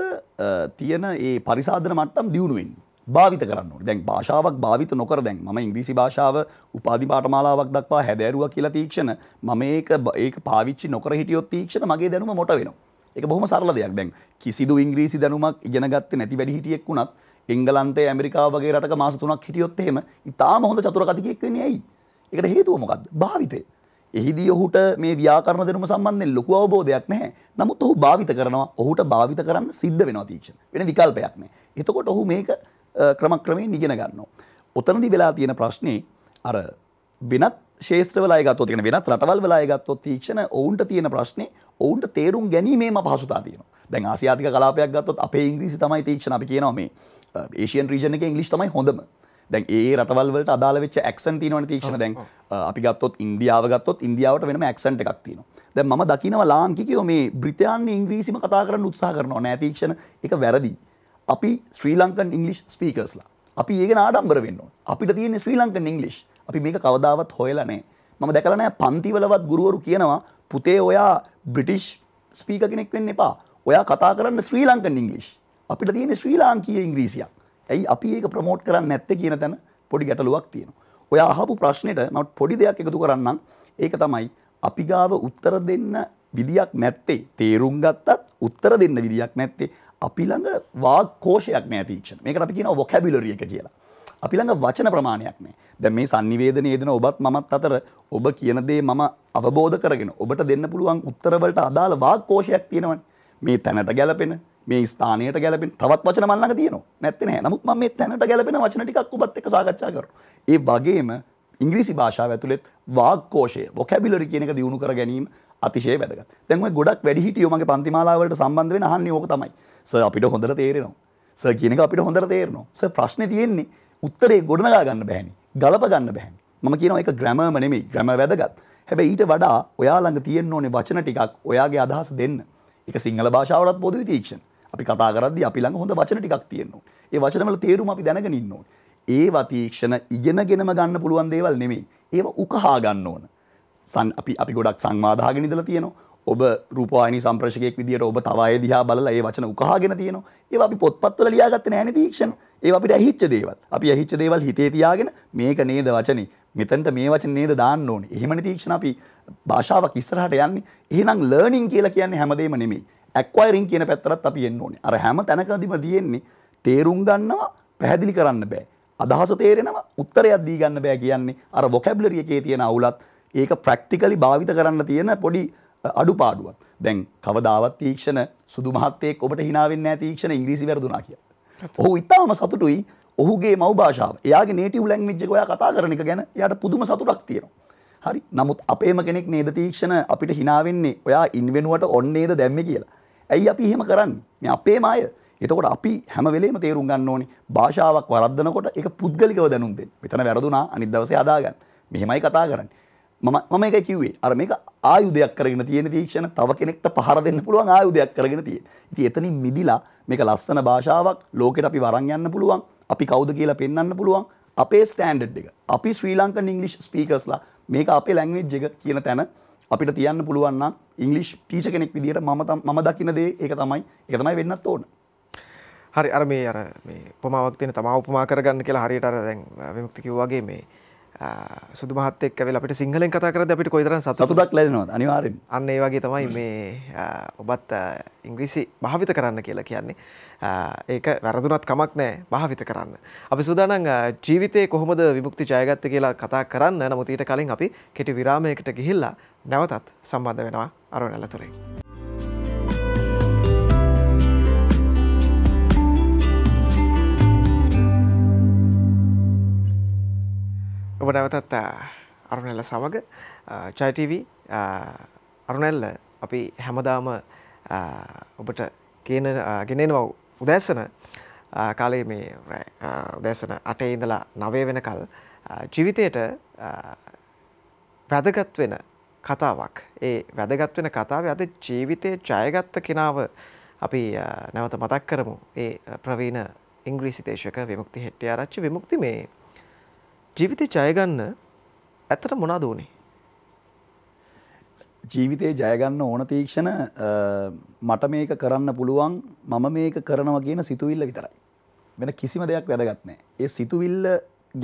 තියෙන ඒ පරිසාධන මට්ටම් දියුණුවෙන්. භාවිත කරන්න දැන් භාෂාවක් භාවිත නොකර දැන් ම ඉංග්‍රීසි භාෂාව උපාධි පාටමාලාවක් දක්වා හැදෑරුව කියලා තීක්ෂණ මම ඒක ඒක පාවිච්චි නොකර හිටියොත් තීක්ෂණ මගේ දැනුම මොට වෙනවා. එක බොහොම සරල දෙයක් දැන් කිසිදු ඉංග්‍රීසි දැනුමක් ඉගෙන ගත්තේ නැති වැඩිහිටියෙක් වුණත් එංගලන්තේ ඇමරිකාව වගේ රටක මාස 3ක් හිටියොත් එහෙම ඉතාම හොඳ චතුරකතිකයෙක් වෙන්නේ ඇයි? ඒකට හේතුව මොකද්ද? භාවිතය. එහිදී ඔහුට මේ ව්‍යාකරණ දෙනුම සම්බන්ධයෙන් ලොකු අවබෝධයක් නැහැ. නමුත් ඔහු භාවිත කරනවා. ඔහුට භාවිත කරන්න සිද්ධ වෙනවා තීක්ෂණ. වෙන විකල්පයක් නැහැ. එතකොට ඔහු මේක ක්‍රමක්‍රමයෙන් ඉගෙන ගන්නවා. ඔතනදි වෙලා තියෙන ප්‍රශ්නේ අර වෙනත් ශේත්‍රවලය ගත්තොත් කියන වෙනත් රටවල් වලය ගත්තොත් තීක්ෂණ ඔවුන්ට තියෙන ප්‍රශ්නේ ඔවුන්ට තේරුම් ගැනීමේම අපහසුතාව තියෙනවා. දැන් ආසියාතික කලාපයක් ගත්තොත් අපේ ඉංග්‍රීසි තමයි තීක්ෂණ අපි කියනවා මේ ඒෂියන් රීජන් එකේ ඉංග්‍රීසි තමයි හොඳම. දැන් ඒ රටවල් වලට අදාළ වෙච්ච ඇක්සන්ට් තියෙනවනේ තීක්ෂණ දැන් අපි ගත්තොත් ඉන්දියාව ගත්තොත් ඉන්දියාවට වෙනම ඇක්සන්ට් එකක් තියෙනවා. දැන් මම දකිනවා ලාංකිකයෝ මේ බ්‍රිතාන්‍ය ඉංග්‍රීසිම කතා කරන්න උත්සාහ කරනවා නෑ තීක්ෂණ ඒක වැරදි. අපි ශ්‍රී ලංකන් ඉංග්ලිෂ් ස්පීකර්ස්ලා. අපි ඒක නාඩම්බර වෙන්න ඕනේ. අපිට තියෙන්නේ ශ්‍රී ලංකන් ඉංග්ලිෂ්. අපි මේක කවදාවත් හොයලා නැහැ. මම දැකලා නැහැ පන්තිවලවත් ගුරුවරු කියනවා පුතේ ඔයා බ්‍රිටිෂ් ස්පීකර් කෙනෙක් වෙන්න එපා. ඔයා කතා කරන්න ශ්‍රී ලංකන් ඉංග්‍රීසි. අපිට තියෙන ශ්‍රී ලාංකීය ඉංග්‍රීසියක්. ඇයි අපි ඒක ප්‍රමෝට් කරන්නේ නැත්තේ කියන තැන පොඩි ගැටලුවක් තියෙනවා. ඔයා අහපු ප්‍රශ්නෙට මම පොඩි දෙයක් එකතු කරන්නම්. ඒක තමයි අපි ගාව උත්තර දෙන්න විදියක් නැත්තේ තේරුම් ගත්තත් උත්තර දෙන්න විදියක් නැත්තේ අපි ළඟ වාග් කෝෂයක් නැහැ තීක්ෂණ. මේකට අපි කියනවා වොකැබියුලරි එක කියලා. අපි ළඟ වචන ප්‍රමාණයක් නෑ. දැන් මේ sannivedanaya දෙන ඔබත් මමත් අතර ඔබ කියන දේ මම අවබෝධ කරගෙන ඔබට දෙන්න පුළුවන් උත්තර වලට අදාළ වාක්කෝෂයක් තියෙනවනේ. මේ තැනට ගැලපෙන මේ ස්ථානයට ගැලපෙන තවත් වචන මන් ළඟ තියෙනවා. නැත්තේ නෑ. නමුත් මම මේ තැනට ගැලපෙන වචන ටිකක් ඔබත් එක්ක සාකච්ඡා කරනවා. ඒ වගේම ඉංග්‍රීසි භාෂාව ඇතුළෙත් වාක්කෝෂය vocabulary කියන එක දියුණු කර ගැනීම අතිශය වැදගත්. දැන් ඔය ගොඩක් වැඩිහිටියෝ මගේ පන්ති මාලාවලට සම්බන්ධ වෙන අහන්නේ ඕක තමයි. සර් අපිට හොඳට තේරෙනවා. සර් කියන එක අපිට හොඳට තේරෙනවා. සර් ප්‍රශ්නේ තියෙන්නේ උත්තරේ ගොඩනගා ගන්න බැහැනි. ගලප ගන්න බැහැනි. මම කියනවා ඒක ග්‍රැමර්ම නෙමෙයි. ග්‍රැමර් වැදගත්. හැබැයි ඊට වඩා ඔයා ළඟ තියෙන්න ඕනේ වචන ටිකක් ඔයාගේ අදහස දෙන්න. ඒක සිංහල භාෂාවටත් පොදු විතීක්ෂණ. අපි කතා කරද්දී අපි ළඟ හොඳ වචන ටිකක් තියෙන්න ඕනේ. ඒ වචනවල තේරුම අපි දැනගෙන ඉන්න ඕනේ. ඒ වතීක්ෂණ ඉගෙනගෙනම ගන්න පුළුවන් දේවල් නෙමෙයි. ඒව උකහා ගන්න ඕන. අපි අපි ගොඩක් සංවාදාගෙන ඉඳලා තියෙනවා. ඔබ රූපවාහිනී සම්ප්‍රේෂකයෙක් විදියට ඔබ තවයේ දිහා බලලා ඒ වචන උකහාගෙන තියෙනවා. ඒවා අපි පොත්පත්වල ලියාගත්තේ නැහැනේ තීක්ෂණ. ඒවා අපිට ඇහිච්ච දේවල්. අපි ඇහිච්ච දේවල් හිතේ තියාගෙන මේක නේද වචනේ. මෙතනට මේ වචන නේද දාන්න ඕනේ. එහෙමනේ තීක්ෂණ අපි භාෂාවක් ඉස්සරහට යන්නේ. එහෙනම් ලර්නින් කියලා කියන්නේ හැමදේම නෙමෙයි. ඇක්වයිරින් කියන පැත්තරත් අපි එන්න ඕනේ. අර හැම තැනකදීම තියෙන්නේ තේරුම් ගන්නවා, පැහැදිලි කරන්න බෑ. අදහස තේරෙනවා උත්තරයක් දී ගන්න බෑ කියන්නේ අර වොකැබ්ලරි එකේ තියෙන අවුලත් ඒක ප්‍රැක්ටිකලි භාවිත කරන්න තියෙන පොඩි අඩුපාඩුවක්. දැන් කවදාවත් තීක්ෂණ සුදු මහත්තයෙක් ඔබට හිනාවෙන්නේ නැහැ තීක්ෂණ ඉංග්‍රීසි වැරදුනා කියලා. ඔහු ඉතාම සතුටුයි ඔහුගේ මව් භාෂාව. එයාගේ නේටිව් ලැන්ග්වේජ් එක ඔයා කතා කරන එක ගැන එයාට පුදුම සතුටක් තියෙනවා. හරි. නමුත් අපේම කෙනෙක් නේද තීක්ෂණ අපිට හිනාවෙන්නේ ඔයා ඉන් වෙනුවට ඔන් නේද දැම්මේ කියලා. ඇයි අපි එහෙම කරන්නේ? මේ අපේම අය. එතකොට අපි හැම වෙලේම තේරුම් ගන්න ඕනේ භාෂාවක් වරද්දනකොට ඒක පුද්ගලිකව දැනුම් දෙන්න. මෙතන වැරදුනා අනිත් දවසේ අදාගන්න. මෙහෙමයි කතා කරන්නේ. මම මම ඒක කිව්වේ අර මේක ආයුධයක් කරගෙන තියෙන තීක්ෂණ තව කෙනෙක්ට පහර දෙන්න පුළුවන් ආයුධයක් කරගෙන තියෙන. ඉතින් එතනින් මිදිලා මේක ලස්සන භාෂාවක් ලෝකෙට අපි වරන් යන්න පුළුවන්. අපි කවුද කියලා පෙන්වන්න පුළුවන්. අපේ ස්ටෑන්ඩඩ් එක. අපි ශ්‍රී ලංකන් ඉංග්‍රීෂ් ස්පීකර්ස්ලා මේක අපේ ලැංග්වේජ් එක කියන තැන අපිට තියන්න පුළුවන් නම් ඉංග්‍රීෂ් ටීචර් කෙනෙක් විදිහට මම මම දකින දේ ඒක තමයි. ඒක තමයි වෙන්නත් ඕන. හරි අර මේ අර මේ උපමාවක් තියෙන තමා උපමා කරගන්න කියලා හරියට අර දැන් විමුක්ති කිව්වාගේ මේ සුදු මහත් එක්ක වෙලා අපිට සිංහලෙන් කතා කරද්දී අපිට කොයිතරම් සතුටක් ලැබෙනවද අනිවාර්යෙන් අන්න ඒ වගේ තමයි මේ ඔබත් ඉංග්‍රීසි භාවිත කරන්න කියලා කියන්නේ ඒක වැරදුනත් කමක් නෑ භාවිත කරන්න අපි සූදානම් ජීවිතේ කොහොමද විමුක්ති ජයගත්තේ කියලා කතා කරන්න නමුත් ඊට කලින් අපි කෙටි විරාමයකට ගිහිල්ලා නැවතත් සම්බන්ධ වෙනවා අරවනැල්ල තුරේ ඔබ නැවතත් අරුණැල්ල සමඟ චයිටව අරුණැල්ල අපි හැමදාම ඔබට ගෙනෙනව උදැසන කාලේ මේ උදැසන අටේ ඉඳලා නවේ වෙනකල් ජීවිතයට වැදගත් වෙන කතාවක් ඒ වැදගත් වෙන කතාව අද ජීවිතය ජයගත්ත කෙනාව අපි නැවත මතක් කරමු ඒ ප්‍රවීණ ඉංග්‍රීසි දේශක විමුක්ති හෙට්ටිය ආරච්චි විමුක්ති මේ ජීවිතේ ජයගන්න ඇතට මොනා දෝනේ. ජීවිතේ ජයගන්න ඕන තීක්ෂණ මට මේක කරන්න පුළුවන් මම මේක කරනවා කියන සිතුවිල්ල විතරයි. වෙන කිසිම දෙයක් වැදගත් නෑ. ඒ සිතුවිල්ල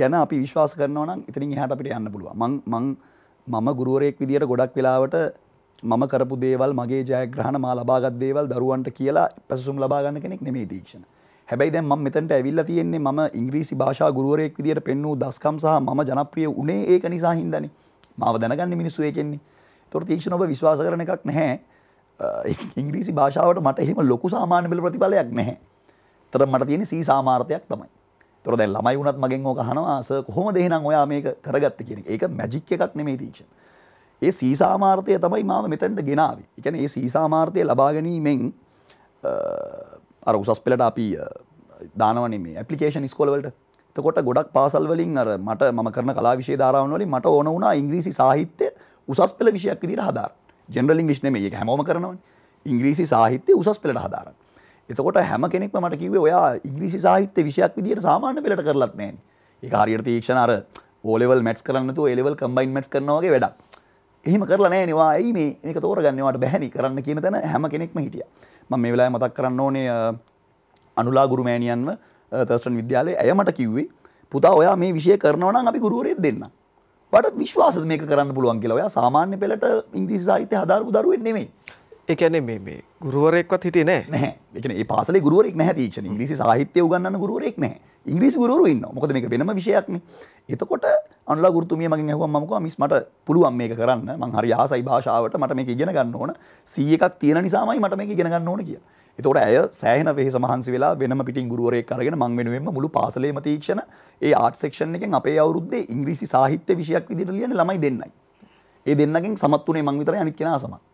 ගැන අපි විශ්වාස කරනවා නම් ඉතින් එහාට අපිට යන්න පුළුවන්. මං මං මම ගුරුවරයෙක් විදියට ගොඩක් වෙලාවට මම කරපු දේවල් මගේ ජයග්‍රහණ මා ලබාගත් දේවල් දරුවන්ට කියලා පැසසුම් ලබා ගන්න කෙනෙක් නෙමෙයි තීක්ෂණ. හැබැයි දැන් මම මෙතනට ඇවිල්ලා තියෙන්නේ මම ඉංග්‍රීසි භාෂා ගුරුවරයෙක් විදියට පෙන්වූ දස්කම් සහ මම ජනප්‍රිය උනේ ඒක නිසා හින්දානේ. මාව දැනගන්න මිනිස්සු ඒකෙන්නේ. ඒතකොට තීක්ෂණ ඔබ විශ්වාස කරන එකක් නැහැ. ඉංග්‍රීසි භාෂාවට මට එහෙම ලොකු සාමාන්‍ය බල ප්‍රතිඵලයක් නැහැ. ඒතර මට තියෙන්නේ සී සාමාර්ථයක් තමයි. තොර දැන් ළමයි වුණත් මගෙන් ඕක අහනවා සර් කොහොමද එහෙනම් ඔයා මේක කරගත්තේ කියන එක. ඒක මැජික් එකක් නෙමෙයි තීක්ෂණ. ඒ සීසාමාර්ථය තමයි මාව මෙතනට ගෙනාවේ. ඒ කියන්නේ ඒ සීසාමාර්ථය ලබා ගැනීමෙන් අර උසස් පෙළට අපි දානවන මේ ඇපලිකේෂන් ස්කොලවලට තකොට ගොඩක් පාසල් වලින් අර මට ම කරන කලා විශේ ධාරාවනවලින් මට ඕන වුණා ඉංග්‍රීසි සාහිත්‍ය උසස් පෙළ විෂයක් විදිහට හදාර ජෙනරල් ඉංග්‍රීසි නෙමෙයි ඒක හැමෝම කරනවනේ ඉංග්‍රීසි සාහිත්‍ය උසස් පෙළට හදාරන එතකොට හැම කෙනෙක්ම මට කිව්වේ ඔයා ඉංග්‍රීසි සාහිත්‍ය විෂයක් විදිහට සාමාන්‍ය පෙළට කරලත් නැහැ නේ ඒක හරියට තීක්ෂණ අර ඕ ලෙවල් මැට්ස් කරන්න නැතුව ඒ ලෙවල් කම්බයින් මැට්ස් කරනවා වගේ වැඩක් එහම කරලා නෑනවා ඇයි මේ මේක තෝරගන්නවාට බැහැනි කරන්න කියන තැන හැම කෙනෙක්ම හිටිය ම මේ වෙලා මතක් කරන්න ඕනේ අනුලා ගුරුමෑණියන්ව තස්ටන් විද්‍යාලය ඇයමට කිව්වේ පුතා ඔයා මේ විෂය කරනවන අපි ගුරුවරයත් දෙන්න ට විශ්වාස මේ කරන්න පුළුවන් කියලා ඔයා සාමාන්‍ය පෙලට ඉංග්‍රීසි සාහිත්‍ය හදාරපු දරුවෙන් නෙමේ එකන මේ ගුරුවරෙක්වත් හිටේ නෑ එකන පාසල ගුරුවරෙක් නැ තීක්ෂණ ඉංග්‍රීසි සාහිත්‍ය ගන්න ගුරුවරෙක් නෑ ඉංග්‍රීසි ගුරුවරු ඉන්න මොකද මේ වෙනම විෂයක්න එතකොට අන්ල ගුරතුමිය මගින් හුව මක මිස්මට පුළුවන් මේ කරන්න මංහරි හසයි භාෂාවට මට මේ ඉගෙන ගන්න ඕන සිය එකක් තියෙන නිසාමයි මට මේ ඉගෙන ගන්න ඕන කිය එතකොට ඇය සෑහන වෙහ සහන්සි වෙලා වෙනම පිටි ගුරුවරෙක් කරගෙන මං වෙනුවෙන්ම මුළු පාසලේම තීක්ෂණ ඒ ආර්ට්සෙක්ෂන් එකෙන් අපේ අවුරුද්දේ ඉංග්‍රීසි සාහිත්‍ය විෂයක් විදිට ලියන ළමයි දෙන්නයි ඒ දෙන්නගෙන් සමත් වනේ මං විතර අනිත් කෙනා සමත්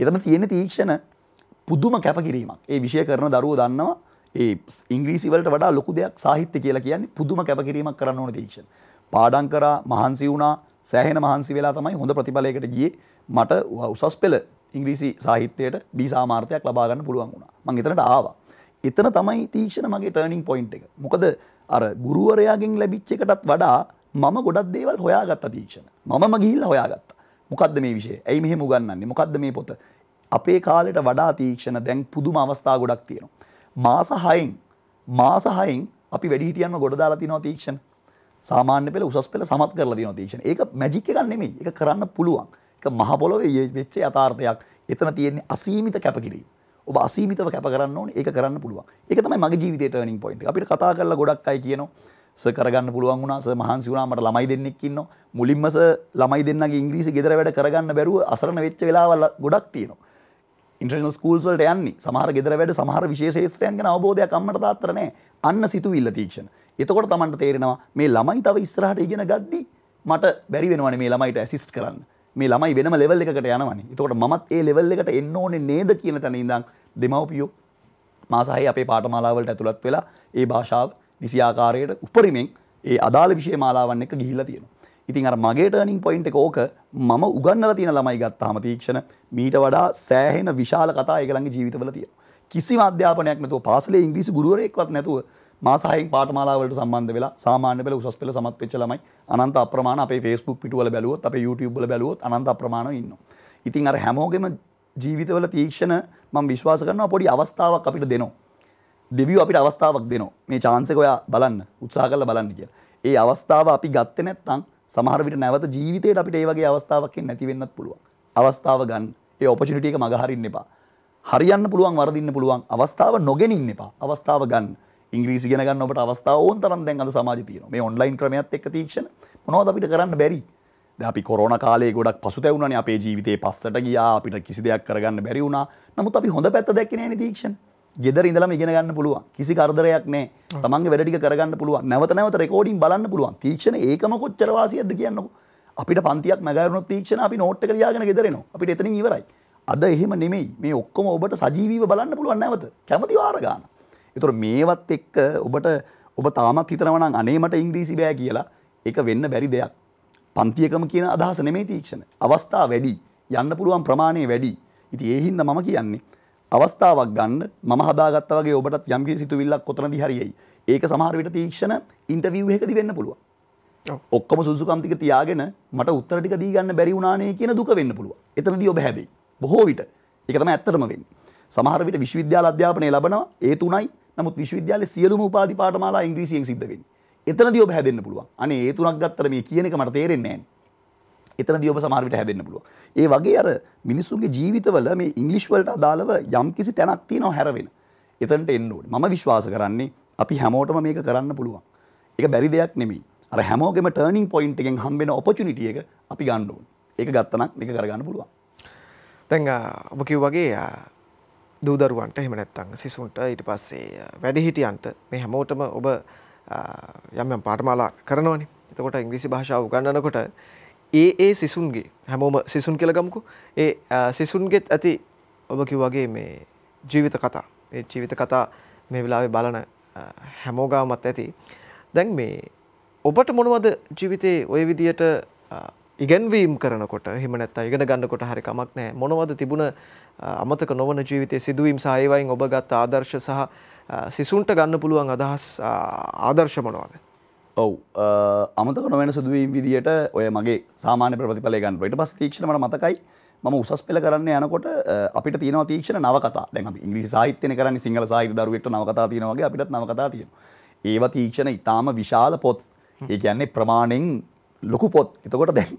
එතන තියෙන තීක්ෂණ පුදුම කැපකිරීමක් ඒ විෂය කරන දරුව දන්නවා ඒ ඉංග්‍රීසිවලට වඩා ලොකු දෙයක් සාහිත්‍ය කියලා කියන්නේ පුදුම කැපකිරීමක් කරන්න ඕන තීක්ෂණ පාඩම් කරා මහන්සි වුණා සෑහෙන මහන්සි වෙලා තමයි හොඳ ප්‍රතිඵලයකට ගියේ මට උසස් පෙළ ඉංග්‍රීසි සාහිත්‍යයට දී සාමාර්ථයක් ලබා ගන්න පුළුවන් වුණා. මම එතනට ආවා. එතන තමයි තීක්ෂණ මගේ ටර්නින් පොයින්ට් එක. මොකද අර ගුරුවරයාගෙන් ලැබිච්ච එකටත් වඩා මම ගොඩක් දේවල් හොයාගත්තා තීක්ෂණ. මමම ගිහිල්ලා හොයාගත්තා. මොකක්ද මේ විෂය? ඇයි මෙහෙම උගන්වන්නේ? මොකක්ද මේ පොත? අපේ කාලෙට වඩා තීක්ෂණ දැන් පුදුම අවස්ථා ගොඩක් තියෙනවා. මාස 6න් මාස 6න් අපි වැඩි හිටියන්ම ගොඩ දාලා තිනවා තීක්ෂණ. සාමාන්‍ය පෙළ උසස් පෙළ සමත් කරලා තිනවා තීක්ෂණ. ඒක මැජික් එකක් නෙමෙයි. ඒක කරන්න පුළුවන්. ඒක මහ පොළොවේ වෙච්ච යථාර්ථයක්. එතන තියෙන්නේ අසීමිත කැපකිරීම. ඔබ අසීමිතව කැප කරන්න ඕනේ. ඒක කරන්න පුළුවන්. ඒක තමයි මගේ ජීවිතේ ටර්නින් පොයින්ට් එක. අපිට කතා කරලා ගොඩක් අය කියනවා ස කරගන්න පුළුවන් වුණා ස මහන්සි වුණා මට ළමයි දෙන්නෙක් ඉන්නවා මුලින්ම ස ළමයි දෙන්නගේ ඉංග්‍රීසි ගෙදර වැඩ කරගන්න බැරුව අසරණ වෙච්ච වෙලාවල් ගොඩක් තියෙනවා ඉන්ටර්නල් ස්කූල්ස් වලට යන්නේ සමහර ගෙදර වැඩ සමහර විශේෂ ශාස්ත්‍රයන් ගැන අවබෝධයක් අම්මට තාත්තට නැහැ අන්න සිතුවිල්ල තීක්ෂණ එතකොට Tamanට තේරෙනවා මේ ළමයි තව ඉස්සරහට ඉගෙන ගද්දී මට බැරි වෙනවනේ මේ ළමයිට ඇසිස්ට් කරන්න මේ ළමයි වෙනම ලෙවල් එකකට යනවනේ. එතකොට මමත් ඒ ලෙවල් එකට එන්න ඕනේ නේද කියන තැන ඉඳන් දෙමව්පියෝ මාස 6 අපේ පාඨමාලාවලට ඇතුළත් වෙලා ඒ භාෂාව නිසියාකාරයට උපරිමෙන් ඒ අදාළ විෂය මාලාවන් එක ගිහිල්ලා තියෙනවා. ඉතින් අර මගේ ටර්නින් පොයින්ට් එක ඕක මම උගන්වලා තියෙන ළමයි ගත්තාම තීක්ෂණ මීට වඩා සෑහෙන විශාල කතා ඒගොල්ලන්ගේ ජීවිතවල තියෙනවා. කිසිම අධ්‍යාපනයක් නැතුව පාසලේ ඉංග්‍රීසි ගුරුවරයෙක්වත් නැතුව මාස 6න් පාඨමාලාවලට සම්බන්ධ වෙලා සාමාන්‍ය පෙළ උසස් පෙළ සමත් වෙච්ච ළමයි අනන්ත අප්‍රමාණ අපේ Facebook පිටුවල බැලුවොත් අපේ YouTube වල බැලුවොත් අනන්ත අප්‍රමාණව ඉන්නවා. ඉතින් අර හැමෝගෙම ජීවිතවල තීක්ෂණ මම විශ්වාස කරනවා පොඩි අවස්ථාවක් අපිට දෙනවා. දෙවිය අපිට අවස්ථාවක් දෙනවා මේ චාන්සක ඔයා බලන්න උත්සා කරලා බලන්න කියලා. ඒ අවස්ථාව අපි ගත්තේ නැත්නම් සමහර විට නැවත ජීවිතේට අපිට ඒ වගේ අවස්ථාවක් එන්නේ නැති වෙන්නත් පුළුවන්. අවස්ථාව ගන්න. ඒ ඔපචුනිටි එක මග හරින්න එපා. හරියන්න පුළුවන් වරදින්න පුළුවන්. අවස්ථාව නොගෙන ඉන්න එපා. අවස්ථාව ගන්න. ඉංග්‍රීසි ඉගෙන ගන්න ඔබට අවස්ථාව ඕන තරම් දැන් අද සමාජයේ තියෙනවා. මේ ඔන්ලයින් ක්‍රමයක් එක්ක තීක්ෂණ මොනවද අපිට කරන්න බැරි? අපි කොරන කාලේ ගොඩක් පසුතැවුණනේ අපේ ජීවිතේ පස්සට ගියා අපිට කිසි දෙයක් කරගන්න බැරි වුණා. නමුත් අපි හොඳ පැත්ත දැක්කේ නෑනේ තීක්ෂණ. ගෙදර ඉඳලම ඉගෙන ගන්න පුළුවන් කිසි කරදරයක් නෑ තමන්ගේ වැඩටික කරගන්න පුළුවන් නැවත නැවත රෙකෝඩින් බලන්න පුළුවන් තීක්ෂණ ඒකම කොච්චර වාසියක්ද කියන්නකො අපිට පන්තියක් මැගරුණොත් තීක්ෂණ අපි නෝට් එක ලියාගෙන ගෙදරෙනවා අපිට එතනින් ඉවරයි අද එහෙම නෙමෙයි මේ ඔක්කොම ඔබට සජීවීව බලන්න පුළුවන් නැවත කැමති වාර ගන්න. ඒතර මේවත් එක්ක ඔබට ඔබ තාමත් හිතනවා නම් අනේ මට ඉංග්‍රීසි බෑ කියලා ඒක වෙන්න බැරි දෙයක්. පන්තියකම කියන අදහස නෙමෙයි තීක්ෂණ. අවස්ථා වැඩි, යන්න පුළුවන් ප්‍රමාණය වැඩි. ඉතින් ඒ හින්දා මම කියන්නේ අවස්ථාවක් ගන්න මම හදාගත්ත වගේ ඔබටත් යම්ගේ සිතුවිල්ලක් කොතනදි හරියයි. ඒක සමහර විට තීක්ෂණ ඉන්ටර්විව් එකකදී වෙන්න පුළුවන්. ඔක්කොම සුසුකම් ටික තියාගෙන මට උත්තර ටික දී ගන්න බැරි වුණානේ කියන දුක වෙන්න පුළුවන්. එතනදී ඔබ හැබෙයි. බොහෝ විට ඒක තමයි ඇත්තටම වෙන්නේ. සමහර විට විශ්වවිද්‍යාල අධ්‍යාපනය ලැබනවා ඒ තුනයි. නමුත් විශ්වවිද්‍යාලයේ සියලුම උපාධි පාඨමාලා ඉංග්‍රීසියෙන් සිද්ධ වෙන්නේ. එතනදී ඔබ හැදෙන්න පුළුවන්. අනේ ඒ තුනක් ගත්තට මේ කියන එක මට තේරෙන්නේ නැහැ. එතනදී ඔබ සමහර විට හැදෙන්න පුළුවන්. ඒ වගේ අර මිනිසුන්ගේ ජීවිතවල මේ ඉංග්‍රීසි වලට අදාළව යම්කිසි තැනක් තියෙනවා හැරවෙන. එතනට එන්න ඕනේ. මම විශ්වාස කරන්නේ අපි හැමෝටම මේක කරන්න පුළුවන්. ඒක බැරි දෙයක් නෙමෙයි. අර හැමෝගෙම ටර්නින් පොයින්ට් එකෙන් හම්බෙන ඔපචුනිටි එක අපි ගන්න ඕනේ. ඒක ගත්තනම් මේක කරගන්න පුළුවන්. දැන් ඔබ කිව් වගේ දූ දරුවන්ට එහෙම නැත්නම් සිසුන්ට ඊට පස්සේ වැඩිහිටියන්ට මේ හැමෝටම ඔබ යම් යම් පාඨමාලා කරනවනේ. එතකොට ඉංග්‍රීසි භාෂාව උගන්වනකොට ඒ ඒ සිසුන්ගේ හැමෝම සිසුන් කියලගමුකු ඒ සිසුන්ගෙත් ඇති ඔබ කිව්වගේ මේ ජීවිත කතා ඒ ජීවිත කතා මේ වෙලාවේ බලන හැමෝගාමත් ඇති දැන් මේ ඔබට මොනවද ජීවිතයේ ඔය විදියට ඉගැන්වීම් කරනකොට හිමනැත් ඉගෙන ගන්නකොට හරි කමක් නෑ මොනවද තිබුණ අමතක නොවන ජීවිතය සිදුවීම් සහයවයින් ඔබ ගත් ආදර්ශ සහ සිසුන්ට ගන්න පුළුවන් අදහස් ආදර්ශ මොනවද ඔව අමතක නොවැන සුදුවීම් විදිහට ඔය මගේ සාමාන්‍ය ප්‍රතිඵල ගන්න ට පස් තීක්ෂණට මතකයි ම උසස් පෙළ කරන්න යනකොට අපිට තියන තීක්ෂණ නවකතා දැන් ඉංග්‍රි සාහිත්‍යය කරන්න සිංහල සාහිත දරුවෙක්ට නවකතා තියෙනවාගේ අපිට නවකතා තියෙන ඒව තීක්ෂණ ඉතාම විශාල පොත් ඒ කියන්නේ ප්‍රමාණෙන් ලොකු පොත් එතකොට දැන්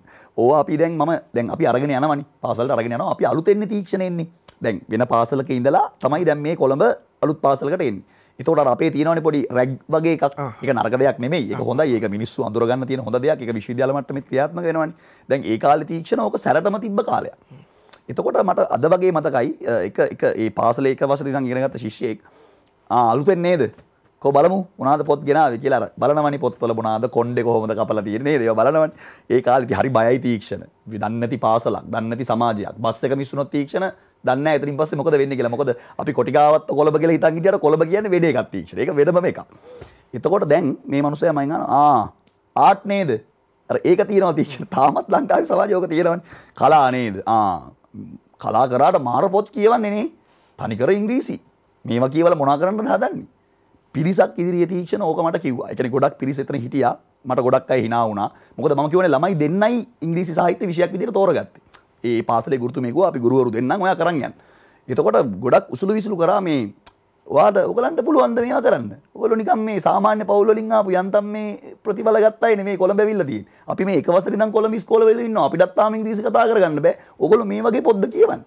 ඕ අපි දැන් ම දැන් අපි අරගෙන යනවනි පාසල් අරගෙන යනවා අපි අලුතෙන්නේ තීක්ෂණයෙන්නේ දැන් වෙන පාසලක ඉඳලා තමයි දැන් මේ කොළඹ අලුත් පාසලකට එන්නේ එතකොට අපේ තියෙනවනේ පොඩි රැග් වගේ එකක්. ඒක නරක දෙයක් නෙමෙයි. ඒක හොඳයි. ඒක මිනිස්සු අඳුරගන්න තියෙන හොඳ දෙයක්. ඒක විශ්වවිද්‍යාල මට්ටමේ ක්‍රියාත්මක වෙනවනේ. දැන් ඒ කාලේ තීක්ෂණ ඕක සැරටම තිබ්බ කාලයක්. එතකොට මට අද වගේ මතකයි එක එක ඒ පාසලේ එක වසරේ ඉඳන් ඉගෙනගත්ත ශිෂ්‍යයෙක් ආ අලුතෙන් නේද? කො බලමු මොනාද පොත් ගෙනාවේ කියලා අර බලනවනි පොත්වල මොනාද කොණ්ඩේ කොහොමද කපලා තියෙන්නේ දේව බලනවනි ඒ කාලෙදි හරි බයයි තීක්ෂණ දන්නේ නැති පාසලක් දන්නේ නැති සමාජයක් බස් එක මිස්සුනොත් තීක්ෂණ දන්න ඇතින් පස්සේ මොකද වෙන්නේ කියලා. මොකද අපි කොටිගාවත් කොළඹ කියලා හිතන් හිටියට කොළඹ කියන්නේ වෙඩේ එකක් තීක්ෂණ. ඒක වෙඩම එකක්. එතකොට දැන් මේ මනුස්සයා මයින් අහනවා ආ ආට් නේද? අර ඒක තියෙනවා තීක්ෂණ. තාමත් ලංකාවේ සමාජය ඕක තියෙනවනේ. කලා නේද? ආ කලා කරාට මාර පොත් කියවන්නේ නේ. තනිකර ඉංග්‍රීසි. මේවා කියවලා මොනා කරන්නද හදන්නේ? පිරිසක් ඉදිරියේ තීක්ෂණ ඕක මට කිව්වා. ඒ කියන්නේ ගොඩක් පිරිස එතන හිටියා. මට ගොඩක් අය hina වුණා. මොකද මම කියවනේ ළමයි දෙන්නයි ඉංග්‍රීසි සාහිත්‍ය විෂයක් විදිහට තෝරගත්තේ. ඒ පාසල ගුරතුමෙකු අපි ගුරුවරු දෙන්න ඔයා කරන්න එතකොට ගොඩක් උසුළු විසුළු කරා මේ වාට ඔකලන්ට පුළුවන්ද මේවා කරන්න ඔගොලු නිකම් මේ සාමාන්‍ය පවුලොලින් ආපු යන්තම් මේ ප්‍රතිඵල ගත්තයි නෙමේ කොළඹ ඇවිල්ලා තියෙන්නේ. අපි මේ එක වසරේ ඉඳන් කොළඹ ඉස්කෝලේ වෙලා ඉන්නවා. අපිටත් තාම ඉංග්‍රීසි කතා කරගන්න බෑ. ඔගොලු මේ වගේ පොද්ද කියවන්න.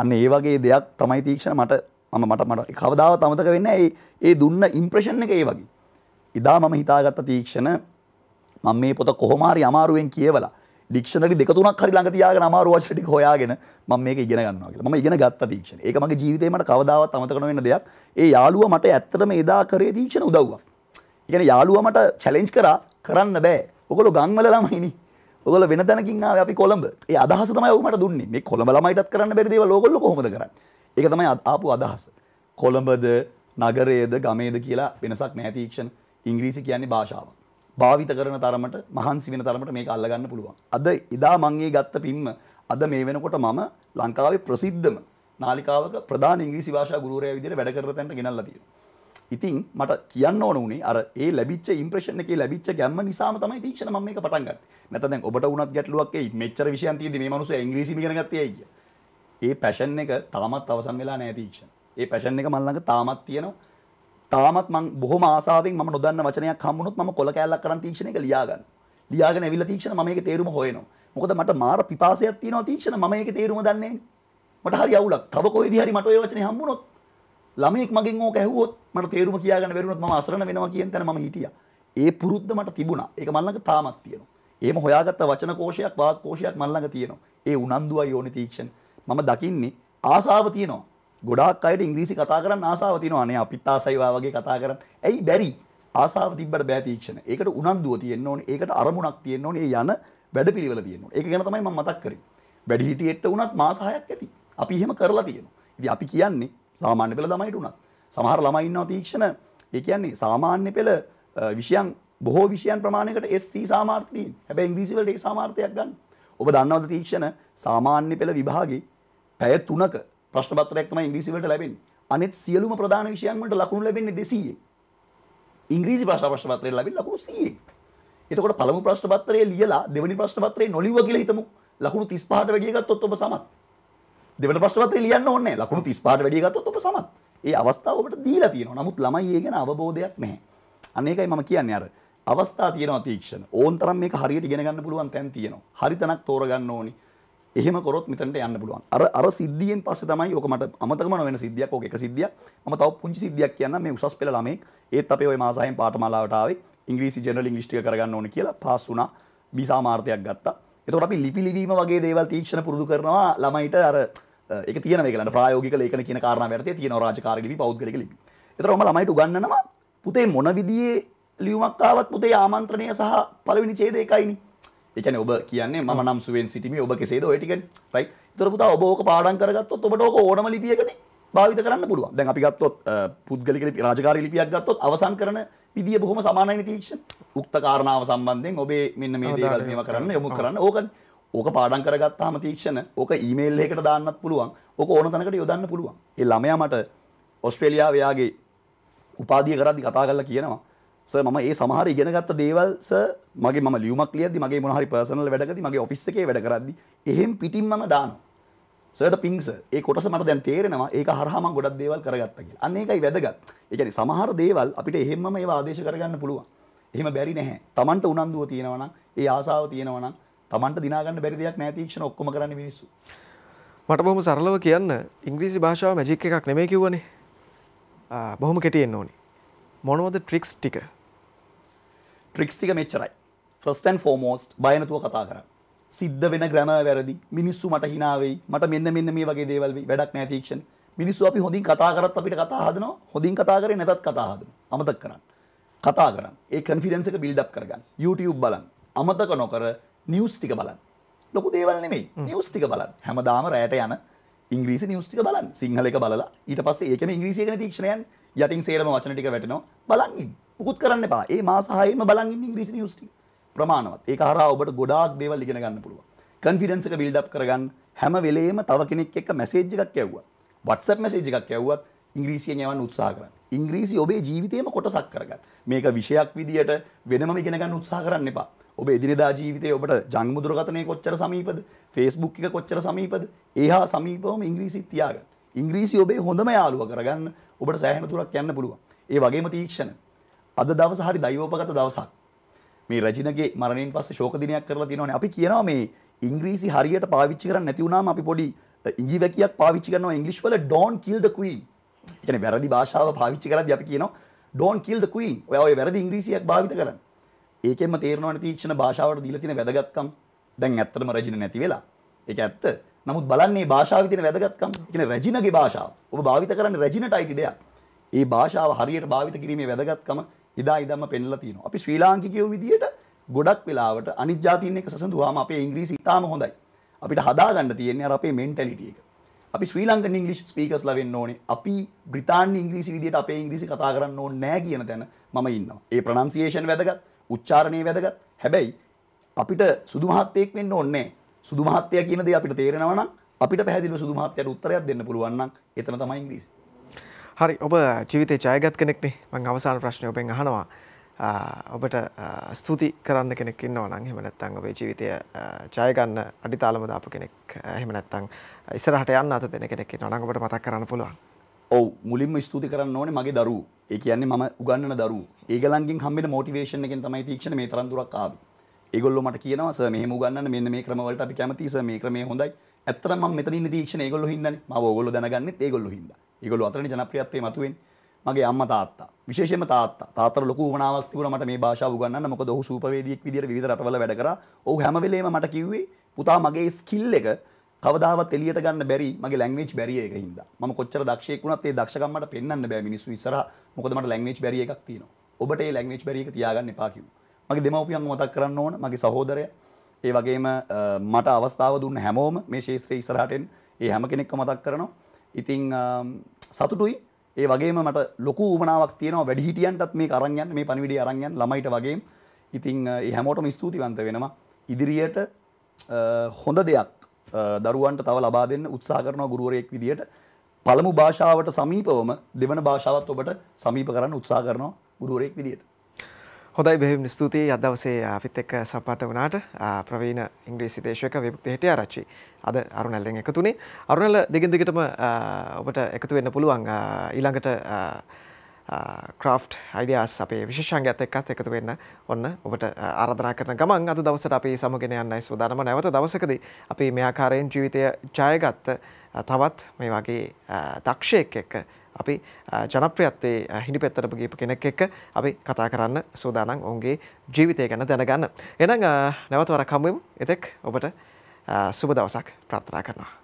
අන්න ඒ වගේ දෙයක් තමයි තීක්ෂණ මට මම මට මට කවදාවත් අමතක වෙන්නේ නැහැ. ඒ දුන්න ඉම්ප්‍රෙෂන් එක ඒ වගේ. ඉදා මම හිතාගත්ත තීක්ෂණ මම මේ පොත කොහොම හරි අමාරුවෙන් කියවලා ඩික්ෂණරි දෙක තුනක් හරි ළඟ තියාගෙන අමාරු වචන ටික හොයාගෙන මම මේක ඉගෙන ගන්නවා කියලා. මම ඉගෙන ගත්ත දීක්ෂණ. ඒක මගේ ජීවිතේ මට කවදාවත් අමතක නොවෙන දෙයක්. ඒ යාළුවා මට ඇත්තටම එදා කරේ දීක්ෂණ උදව්වක්. ඒ කියන්නේ යාළුවා මට චැලෙන්ජ් කරා කරන්න බෑ. ඔගොල්ලෝ ගම්වල ළමයිනේ. ඔගොල්ලෝ වෙන තැනකින් ආවේ අපි කොළඹ. ඒ අදහස තමයි ඔහු මට දුන්නේ. මේ කොළඹ ළමයිටත් කරන්න බැරි දේවල් ඕගොල්ලෝ කොහොමද කරන්නේ? ඒක තමයි ආපු අදහස. කොළඹද නගරයේද ගමේද කියලා වෙනසක් නැහැ තීක්ෂණ. ඉංග්‍රීසි කියන්නේ භාෂාවක්. භාවිත කරන තරමට මහන්සි වෙන තරමට මේක අල්ලගන්න පුළුවන්. අද එදා මං ඒ ගත්ත පිම්ම අද මේ වෙනකොට මම ලංකාවේ ප්‍රසිද්ධම නාලිකාවක ප්‍රධාන ඉංග්‍රීසි භාෂා ගුරුවරයා විදිහට වැඩ කරන තැනට ගෙනල්ලා තියෙනවා. ඉතින් මට කියන්න ඕන උනේ අර ඒ ලැබිච්ච ඉම්ප්‍රෙෂන් එකේ ලැබිච්ච ගැම්ම නිසාම තමයි තීක්ෂණ මම මේක පටන් ගත්තේ. නැත්නම් දැන් ඔබට වුණත් ගැටලුවක් ඒ මෙච්චර විෂයන් තියෙද්දි මේ මිනිස්සු ඉංග්‍රීසි ඉගෙන ගත්තේ ඇයි කියලා. ඒ පැෂන් එක තාමත් අවසන් වෙලා නැහැ තීක්ෂණ. ඒ පැෂන් එක මල්ලඟ තාමත් තියෙනවා. තාමත් මං බොහොම ආසාවෙන් මම නොදන්න වචනයක් හම්බුනොත් මම කොල කෑල්ලක් කරන් තීක්ෂණයක ලියා ගන්න. ලියාගෙන ඇවිල්ලා තීක්ෂණ මම ඒකේ තේරුම හොයනවා. මොකද මට මාර පිපාසයක් තියෙනවා තීක්ෂණ මම ඒකේ තේරුම දන්නේ නැහැ. මට හරි අවුලක්. තව කොයිදී හරි මට ওই වචනේ හම්බුනොත් ළමෙක් මගෙන් ඕක ඇහුවොත් මට තේරුම කියා ගන්න බැරි වුණොත් මම අසරණ වෙනවා කියන තැන මම හිටියා. ඒ පුරුද්ද මට තිබුණා. ඒක මල් ළඟ තාමත් තියෙනවා. එහෙම හොයාගත්ත වචන කෝෂයක් වාග් කෝෂයක් මල් ළඟ තියෙනවා. ඒ උනන්දුවයි ඕනි තීක්ෂණ. මම දකින්නේ ආසාව තියෙනවා. ගොඩක් අයට ඉංග්‍රීසි කතා කරන්න ආසාව තියෙනවා නේ අපිත් ආසයිවා වගේ කතා කරන්න. ඇයි බැරි? ආසාව තිබ්බට බෑ තීක්ෂණ. ඒකට උනන්දුව තියෙන්න ඕනේ. ඒකට අරමුණක් තියෙන්න ඕනේ. ඒ යන වැඩපිළිවෙල තියෙන්න ඕනේ. ඒක ගැන තමයි මම මතක් කරේ. වැඩිහිටියෙක්ට උනත් මාස 6ක් ඇති. අපි එහෙම කරලා තියෙනවා. ඉතින් අපි කියන්නේ සාමාන්‍ය පෙළ ළමයිට උනත්. සමහර ළමයි ඉන්නවා තීක්ෂණ. ඒ කියන්නේ සාමාන්‍ය පෙළ විෂයන් බොහෝ විෂයන් ප්‍රමාණයකට SC සාමාර්ථය තියෙන. හැබැයි ඉංග්‍රීසි වලට ඒ සාමාර්ථයක් ගන්න. ඔබ දන්නවද තීක්ෂණ සාමාන්‍ය පෙළ විභාගේ පැය 3ක ප්‍රශ්න පත්‍රයක් තමයි ඉංග්‍රීසි වලට ලැබෙන්නේ. අනෙත් සියලුම ප්‍රධාන විෂයන් වලට ලකුණු ලැබෙන්නේ 200ෙන්. ඉංග්‍රීසි ප්‍රශ්න ප්‍රශ්න පත්‍රයෙන් ලැබෙන ලකුණු 100ෙන්. එතකොට පළමු ප්‍රශ්න පත්‍රයේ ලියලා දෙවෙනි ප්‍රශ්න පත්‍රයේ නොලිව්ව කියලා හිතමු. ලකුණු 35ට වැඩි ගත්තොත් ඔබ සමත්. දෙවෙනි ප්‍රශ්න පත්‍රයේ ලියන්න ඕනේ නැහැ. ලකුණු 35ට වැඩි ගත්තොත් ඔබ සමත්. ඒ අවස්ථාව ඔබට දීලා තියෙනවා. නමුත් ළමයි ඒ ගැන අවබෝධයක් නැහැ. අනේකයි මම කියන්නේ අර අවස්ථා තියෙනවා තීක්ෂණ. ඕන් තරම් මේක හරියට ඉගෙන ගන්න පුළුවන් තැන් තියෙනවා. හරි තැනක් තෝරගන්න ඕනි. එහෙම කරොත් මෙතනට යන්න පුළුවන්. අර අර සිද්ධියෙන් පස්සේ තමයි ඕක මට අමතකම නොවන සිද්ධියක්. ඕක එක සිද්ධියක්. මම තව පුංචි සිද්ධියක් කියන්නම් මේ උසස් පෙළ ළමෙක්. ඒත් අපේ ওই මාසයෙන් පාඨමාලාවට ආවේ ඉංග්‍රීසි ජෙනරල් ඉංග්‍රීසි ටික කරගන්න ඕනේ කියලා පාස් වුණා. බි සාමාර්ථයක් ගත්තා. එතකොට අපි ලිපි ලිවීම වගේ දේවල් තීක්ෂණ පුරුදු කරනවා ළමයිට අර ඒක තියෙන මේ කියලා ප්‍රායෝගික ලේඛන කියන කාරණාව යටතේ තියෙන රාජකාරී ලිපි පෞද්ගලික ලිපි. එතකොට මම ළමයිට උගන්වනවා පුතේ මොන විදියෙ ලියුමක් ආවත් පුතේ ආමන්ත්‍රණය සහ පළවෙනි ඡේදය එකයිනේ. එකන ඔබ කියන්නේ ම නම් සුවෙන් සිටීම ඔබ කෙසේද ඔයටිකෙන් රයි තරපුතා ඔබෝක පාඩන් කරගත්තොත් ඔබට ඕක ඕනම ලිපියකද භාවිත කරන්න පුළුව දැන් අපි ගත්තොත් පුද්ගලික රාජකාර ලිපියක් ගත්තොත් අවසන් කරන විදිිය බොහොම සමානයි තීක්ෂ උක්ත කාරණාව සම්බන්ධයෙන් ඔබේ මෙන්න මේ දේවල් මේම කරන්න යොමු කරන්න ඕකන් ඕක පාඩන් කරගත්තාම තීක්ෂණ ඕක ඊමේල් එකට දාන්නත් පුළුවන් ඕක ඕන තැනකට යොදන්න පුළුවන් ඒ ළමයා මට ඔස්ට්‍රේලියාව එයාගේ උපාධිය කරද්දි කතා කරලා කියනවා ස ම ඒ සමහර ඉගෙනගත්ත දේවල්ස මගේ ම ලියමක් ලියද මගේ මොහරි පර්සනල වැඩකද මගේ ඔෆිස් එකේ වැඩ කරදදි එහෙම පිටිම් ම දාන සට පිංස ඒ කොටස මට දැන් තේරෙනවා ඒක හරහම ගොඩක් දේවල් කරගත්තගේ අන්නේකයි වැදගත් එකන සමහර දේවල් අපිට එහෙම මේ ආදේශ කරගන්න පුළුවන් එහෙම බැරි නැහැ තමන්ට උනන්දුව තියෙනවනම් ඒ ආසාාව තියෙනවනම් තමන්ට දිනාගන්න බැරිදයක් නෑතික්ෂණ ඔක්කොම කරන්න මිනිස්සු මට බොහම සරලව කියන්න ඉංග්‍රීසි භාෂාව මැජික් එකක් නෙමේ කිවනේ බොහොම කෙටියෙන් ඕනේ මොනවද ට්‍රික්ස් ටික ට්‍රික්ස් ටික මෙච්චරයි ෆස්ටන් ෆෝමෝස්ට් බයනතුව කතා කර සිද්ධ වෙන ග්‍රම වැරදි මිනිස්සු මට හිනාවෙයි මට මෙන්න මෙන්න මේ වගේ දේවල් වෙයි වැඩක් නෑ තීක්ෂණ මිනිස්සු අපි හොඳින් කතා කරත් අපිට කතා හදනවා හොඳින් කතා කරේ නැතත් කතා හදනවා අමතක කරන්න කතා කරන්න ඒ කන්ෆිඩන්ස් එක බිල්ඩ් අප් කරගන්න YouTube බලන්න අමතක නොකර නිවුස් ටික බලන්න ලොකු දේවල් නෙමෙයි නිවුස් ටික බලන්න හැමදාම රැයට යන ඉංග්‍රීසි නිියස්ටික බලන් සිංහල එක බලලා ඊට පස්සේ ඒකම ඉංග්‍රීසියගෙන තීක්ෂණයන් යටින් සේරම වචන ටික වැටෙනවා බලන්ඉන්න උකුත් කරන්න එපා ඒ මාස හයම බලන් ඉන්න ඉංග්‍රීසි නිියස් ටික ප්‍රමාණවත් ඒක හරහා ඔබට ගොඩාක් දේවල් ඉගෙන ගන්න පුළුවන් කන්ෆිඩන්ස් එක බිල්ඩ් අප් කරගන්න හැම වෙලේම තව කෙනෙක් එක්ක මැසේජ් එකක් යවුවා WhatsApp මැසේජ් එකක් යවුවත් ඉංග්‍රීසියෙන් යවන්න උත්සාහ කරන්න ඉංග්‍රීසි ඔබේ ජීවිතේම කොටසක් කරගන්න මේක විෂයක් විදියට වෙනම ඉගෙන ගන්න උත්සාහ කරන්න එපා ඔබ එදිරිදා ජීවිතය ඔබට ජංමුදුරගතනය කොච්චර සමීපද ෆෙස්බුක් එක කොච්චර සමීපද ඒහා සමීපවම ඉංග්‍රීසිත් තියාගන්න ඉංග්‍රීසි ඔබේ හොඳම යාළුව කරගන්න ඔබට සෑහෙන තුරක් යන්න පුළුවන් ඒ වගේම තීක්ෂණ අද දවස හරි දෛවෝපගත දවසක් මේ රජිනගේ මරණයෙන් පස්සේ ශෝක දිනයක් කරලා තියෙනවානේ අපි කියනවා මේ ඉංග්‍රීසි හරියට පාවිච්චි කරන්නේ නැති වුණාම අපි පොඩි ඉංගි වැකියක් පාවිච්චි කරනවා ඉංග්‍රීසි වල don't kill the queen කියන්නේ වැරදි භාෂාව පාවිච්චි කරද්දී අපි කියනවා don't kill the queen ඔයා ඔය වැරදි ඉංග්‍රීසියක් භාවිත කරන්න ඒකෙන්ම තේරෙනවනේ තීක්ෂණ භාෂාවට දීලා තියෙන වැදගත්කම්. දැන් ඇත්තටම රජින නැති වෙලා. ඒක ඇත්ත. නමුත් බලන්නේ භාෂාවේ තියෙන වැදගත්කම්. කියන්නේ රජිනගේ භාෂාව. ඔබ භාවිත කරන්නේ රජිනට අයිති දෙයක්. ඒ භාෂාව හරියට භාවිත කිරීමේ වැදගත්කම ඉදා ඉදම්ම පෙන්ලා තියෙනවා. අපි ශ්‍රී ලාංකිකයෝ විදියට ගොඩක් වෙලාවට අනිත් ජාතීන් එක්ක සසඳුවාම අපේ ඉංග්‍රීසි ඉතාම හොඳයි. අපිට හදාගන්න තියෙන්නේ අර අපේ මෙන්ටැලිටි එක. අපි ශ්‍රී ලංකන් ඉංග්‍රීසි ස්පීකර්ස්ලා වෙන්න ඕනේ. අපි බ්‍රිතාන්‍ය ඉංග්‍රීසි විදියට අපේ ඉංග්‍රීසි කතා කරන්න ඕනේ නැහැ කියන තැන මම ඉන්නවා. ඒ ප්‍රොනන්සියේෂන් වැදගත්. උච්චාරණය වැදගත් හැබැයි අපිට සුදු මහත්තයෙක් වෙන්න ඕනේ සුදු මහත්තයා කියන දේ අපිට තේරෙනවා නම් අපිට පැහැදිලිව සුදු මහත්තයාට උත්තරයක් දෙන්න පුළුවන් නම් එතන තමයි ඉංග්‍රීසි. හරි ඔබ ජීවිතේ ජයගත් කෙනෙක්නේ මම අවසාන ප්‍රශ්නය ඔබෙන් අහනවා. ඔබට ස්තුති කරන්න කෙනෙක් ඉන්නවා නම් එහෙම නැත්නම් ඔබේ ජීවිතය ජය ගන්න අඩිතාලම දාපු කෙනෙක් එහෙම නැත්නම් ඉස්සරහට යන්න අත දෙන කෙනෙක් ඉන්නවා නම් ඔබට මතක් කරන්න පුළුවන්. ඔව මුලින්ම ස්තුති කරන්න ඕනේ මගේ දරු ඒ කියන්නේ මම උගන්නන දරු ඒගලන්ගෙන් හම්බෙන මොටිවේෂන් එකෙන් තමයි තීක්ෂණ මේ තරම් දුරක් ආවේ ඒගොල්ලෝ මට කියනවා සර් මෙහෙම උගන්නන්න මෙන්න මේ ක්‍රම වලට අපි කැමතියි සර් මේ ක්‍රමය හොඳයි ඇත්තටම මම මෙතන ඉන්න තීක්ෂණ ඒගොල්ලෝ හින්දානේ මම ඕගොල්ලෝ දැනගන්නෙත් ඒගොල්ලෝ හින්දා ඒගොල්ලෝ අතරනේ ජනප්‍රියත්වයේ මතුවෙන්නේ මගේ අම්ම තාත්තා විශේෂම තාත්තා තාතර ලොකු වනාවක් තිබුණා මට මේ භාෂාව උගන්වන්න මොකද ඔහු සූපවේදියෙක් විදියට විවිධ රටවල වැඩ කරා ඔහු හැම වෙලේම මට කිව්වේ පුතා මගේ ස්කිල් එක කවදාවත් එලියට ගන්න බැරි මගේ ලැංග්වේජ් බැරිය එක හින්දා. මම කොච්චර දක්ෂයෙක් වුණත් ඒ දක්ෂකම් මට පෙන්වන්න බෑ මිනිස්සු ඉස්සරහා. මොකද මට ලැංග්වේජ් බැරිය එකක් තියෙනවා. ඔබට ඒ ලැංග්වේජ් බැරිය එක තියාගන්න එපා කිව්වා. මගේ දෙමව්පියන් මතක් කරන්න ඕන මගේ සහෝදරය ඒ වගේම මට අවස්ථාව දුන්න හැමෝම මේ ශේත්‍රයේ ඉස්සරහටෙන් ඒ හැම කෙනෙක්ම මතක් කරනවා ඉතින් සතුටුයි ඒ වගේම මට ලොකු උමනාවක් තියෙනවා වැඩිහිටියන්ටත් මේ අරන් යන්න මේ පණිවිඩය අරන් යන්න ළමයිට වගේම ඉතින් ඒ හැමෝටම ස්තුතිවන්ත වෙනවා ඉදිරියට හොඳ දෙයක් දරුවන්ට තව ලබා දෙන්න උත්සා කරනවා ගුරුවරයෙක් විදිහට පළමු භාෂාවට සමීපවම දෙවන භාෂාවත් ඔබට සමීප කරන්න උත්සා කරනවා ගුරුවරයෙක් විදිහට. හොඳයි බෙහෙවින් ස්තුතියි අද දවසේ අපිත් එක්ක සම්පත වුණාට ප්‍රවීණ ඉංග්‍රීසි දේශක විමුක්ති හෙටිආරච්චි අද අරුණැල්ලෙන් එකතුනේ අරුණැල්ල දිගින් දිගටම ඔබට එකතු වෙන්න පුළුවන් ඊළඟට ක්‍රාෆ් අයිඩියස් අපේ විශෂන්ගත් එක්කත් එකතු වෙන්න ඔන්න ඔබට ආරධනා කරන ගමන් අද දවසට අපි සමගෙන යන්නයි සූදානම නැවත දවසකදී අපි මෙයාකාරයෙන් ජීවිතය ජයගත්ත තවත් මේ වගේ දක්ෂයෙක් එක්ක අපි ජනප්‍රියත්වයේ හිනිපෙත්තටපු ගීපු කෙනෙක් එක්ක අපි කතා කරන්න සූදානම් ඔවුන්ගේ ජීවිතය ගැන දැනගන්න. එහෙනම් නැවත වරක් හමුවෙමු. එතෙක් ඔබට සුබ දවසක් ප්‍රාර්ථනා කරනවා.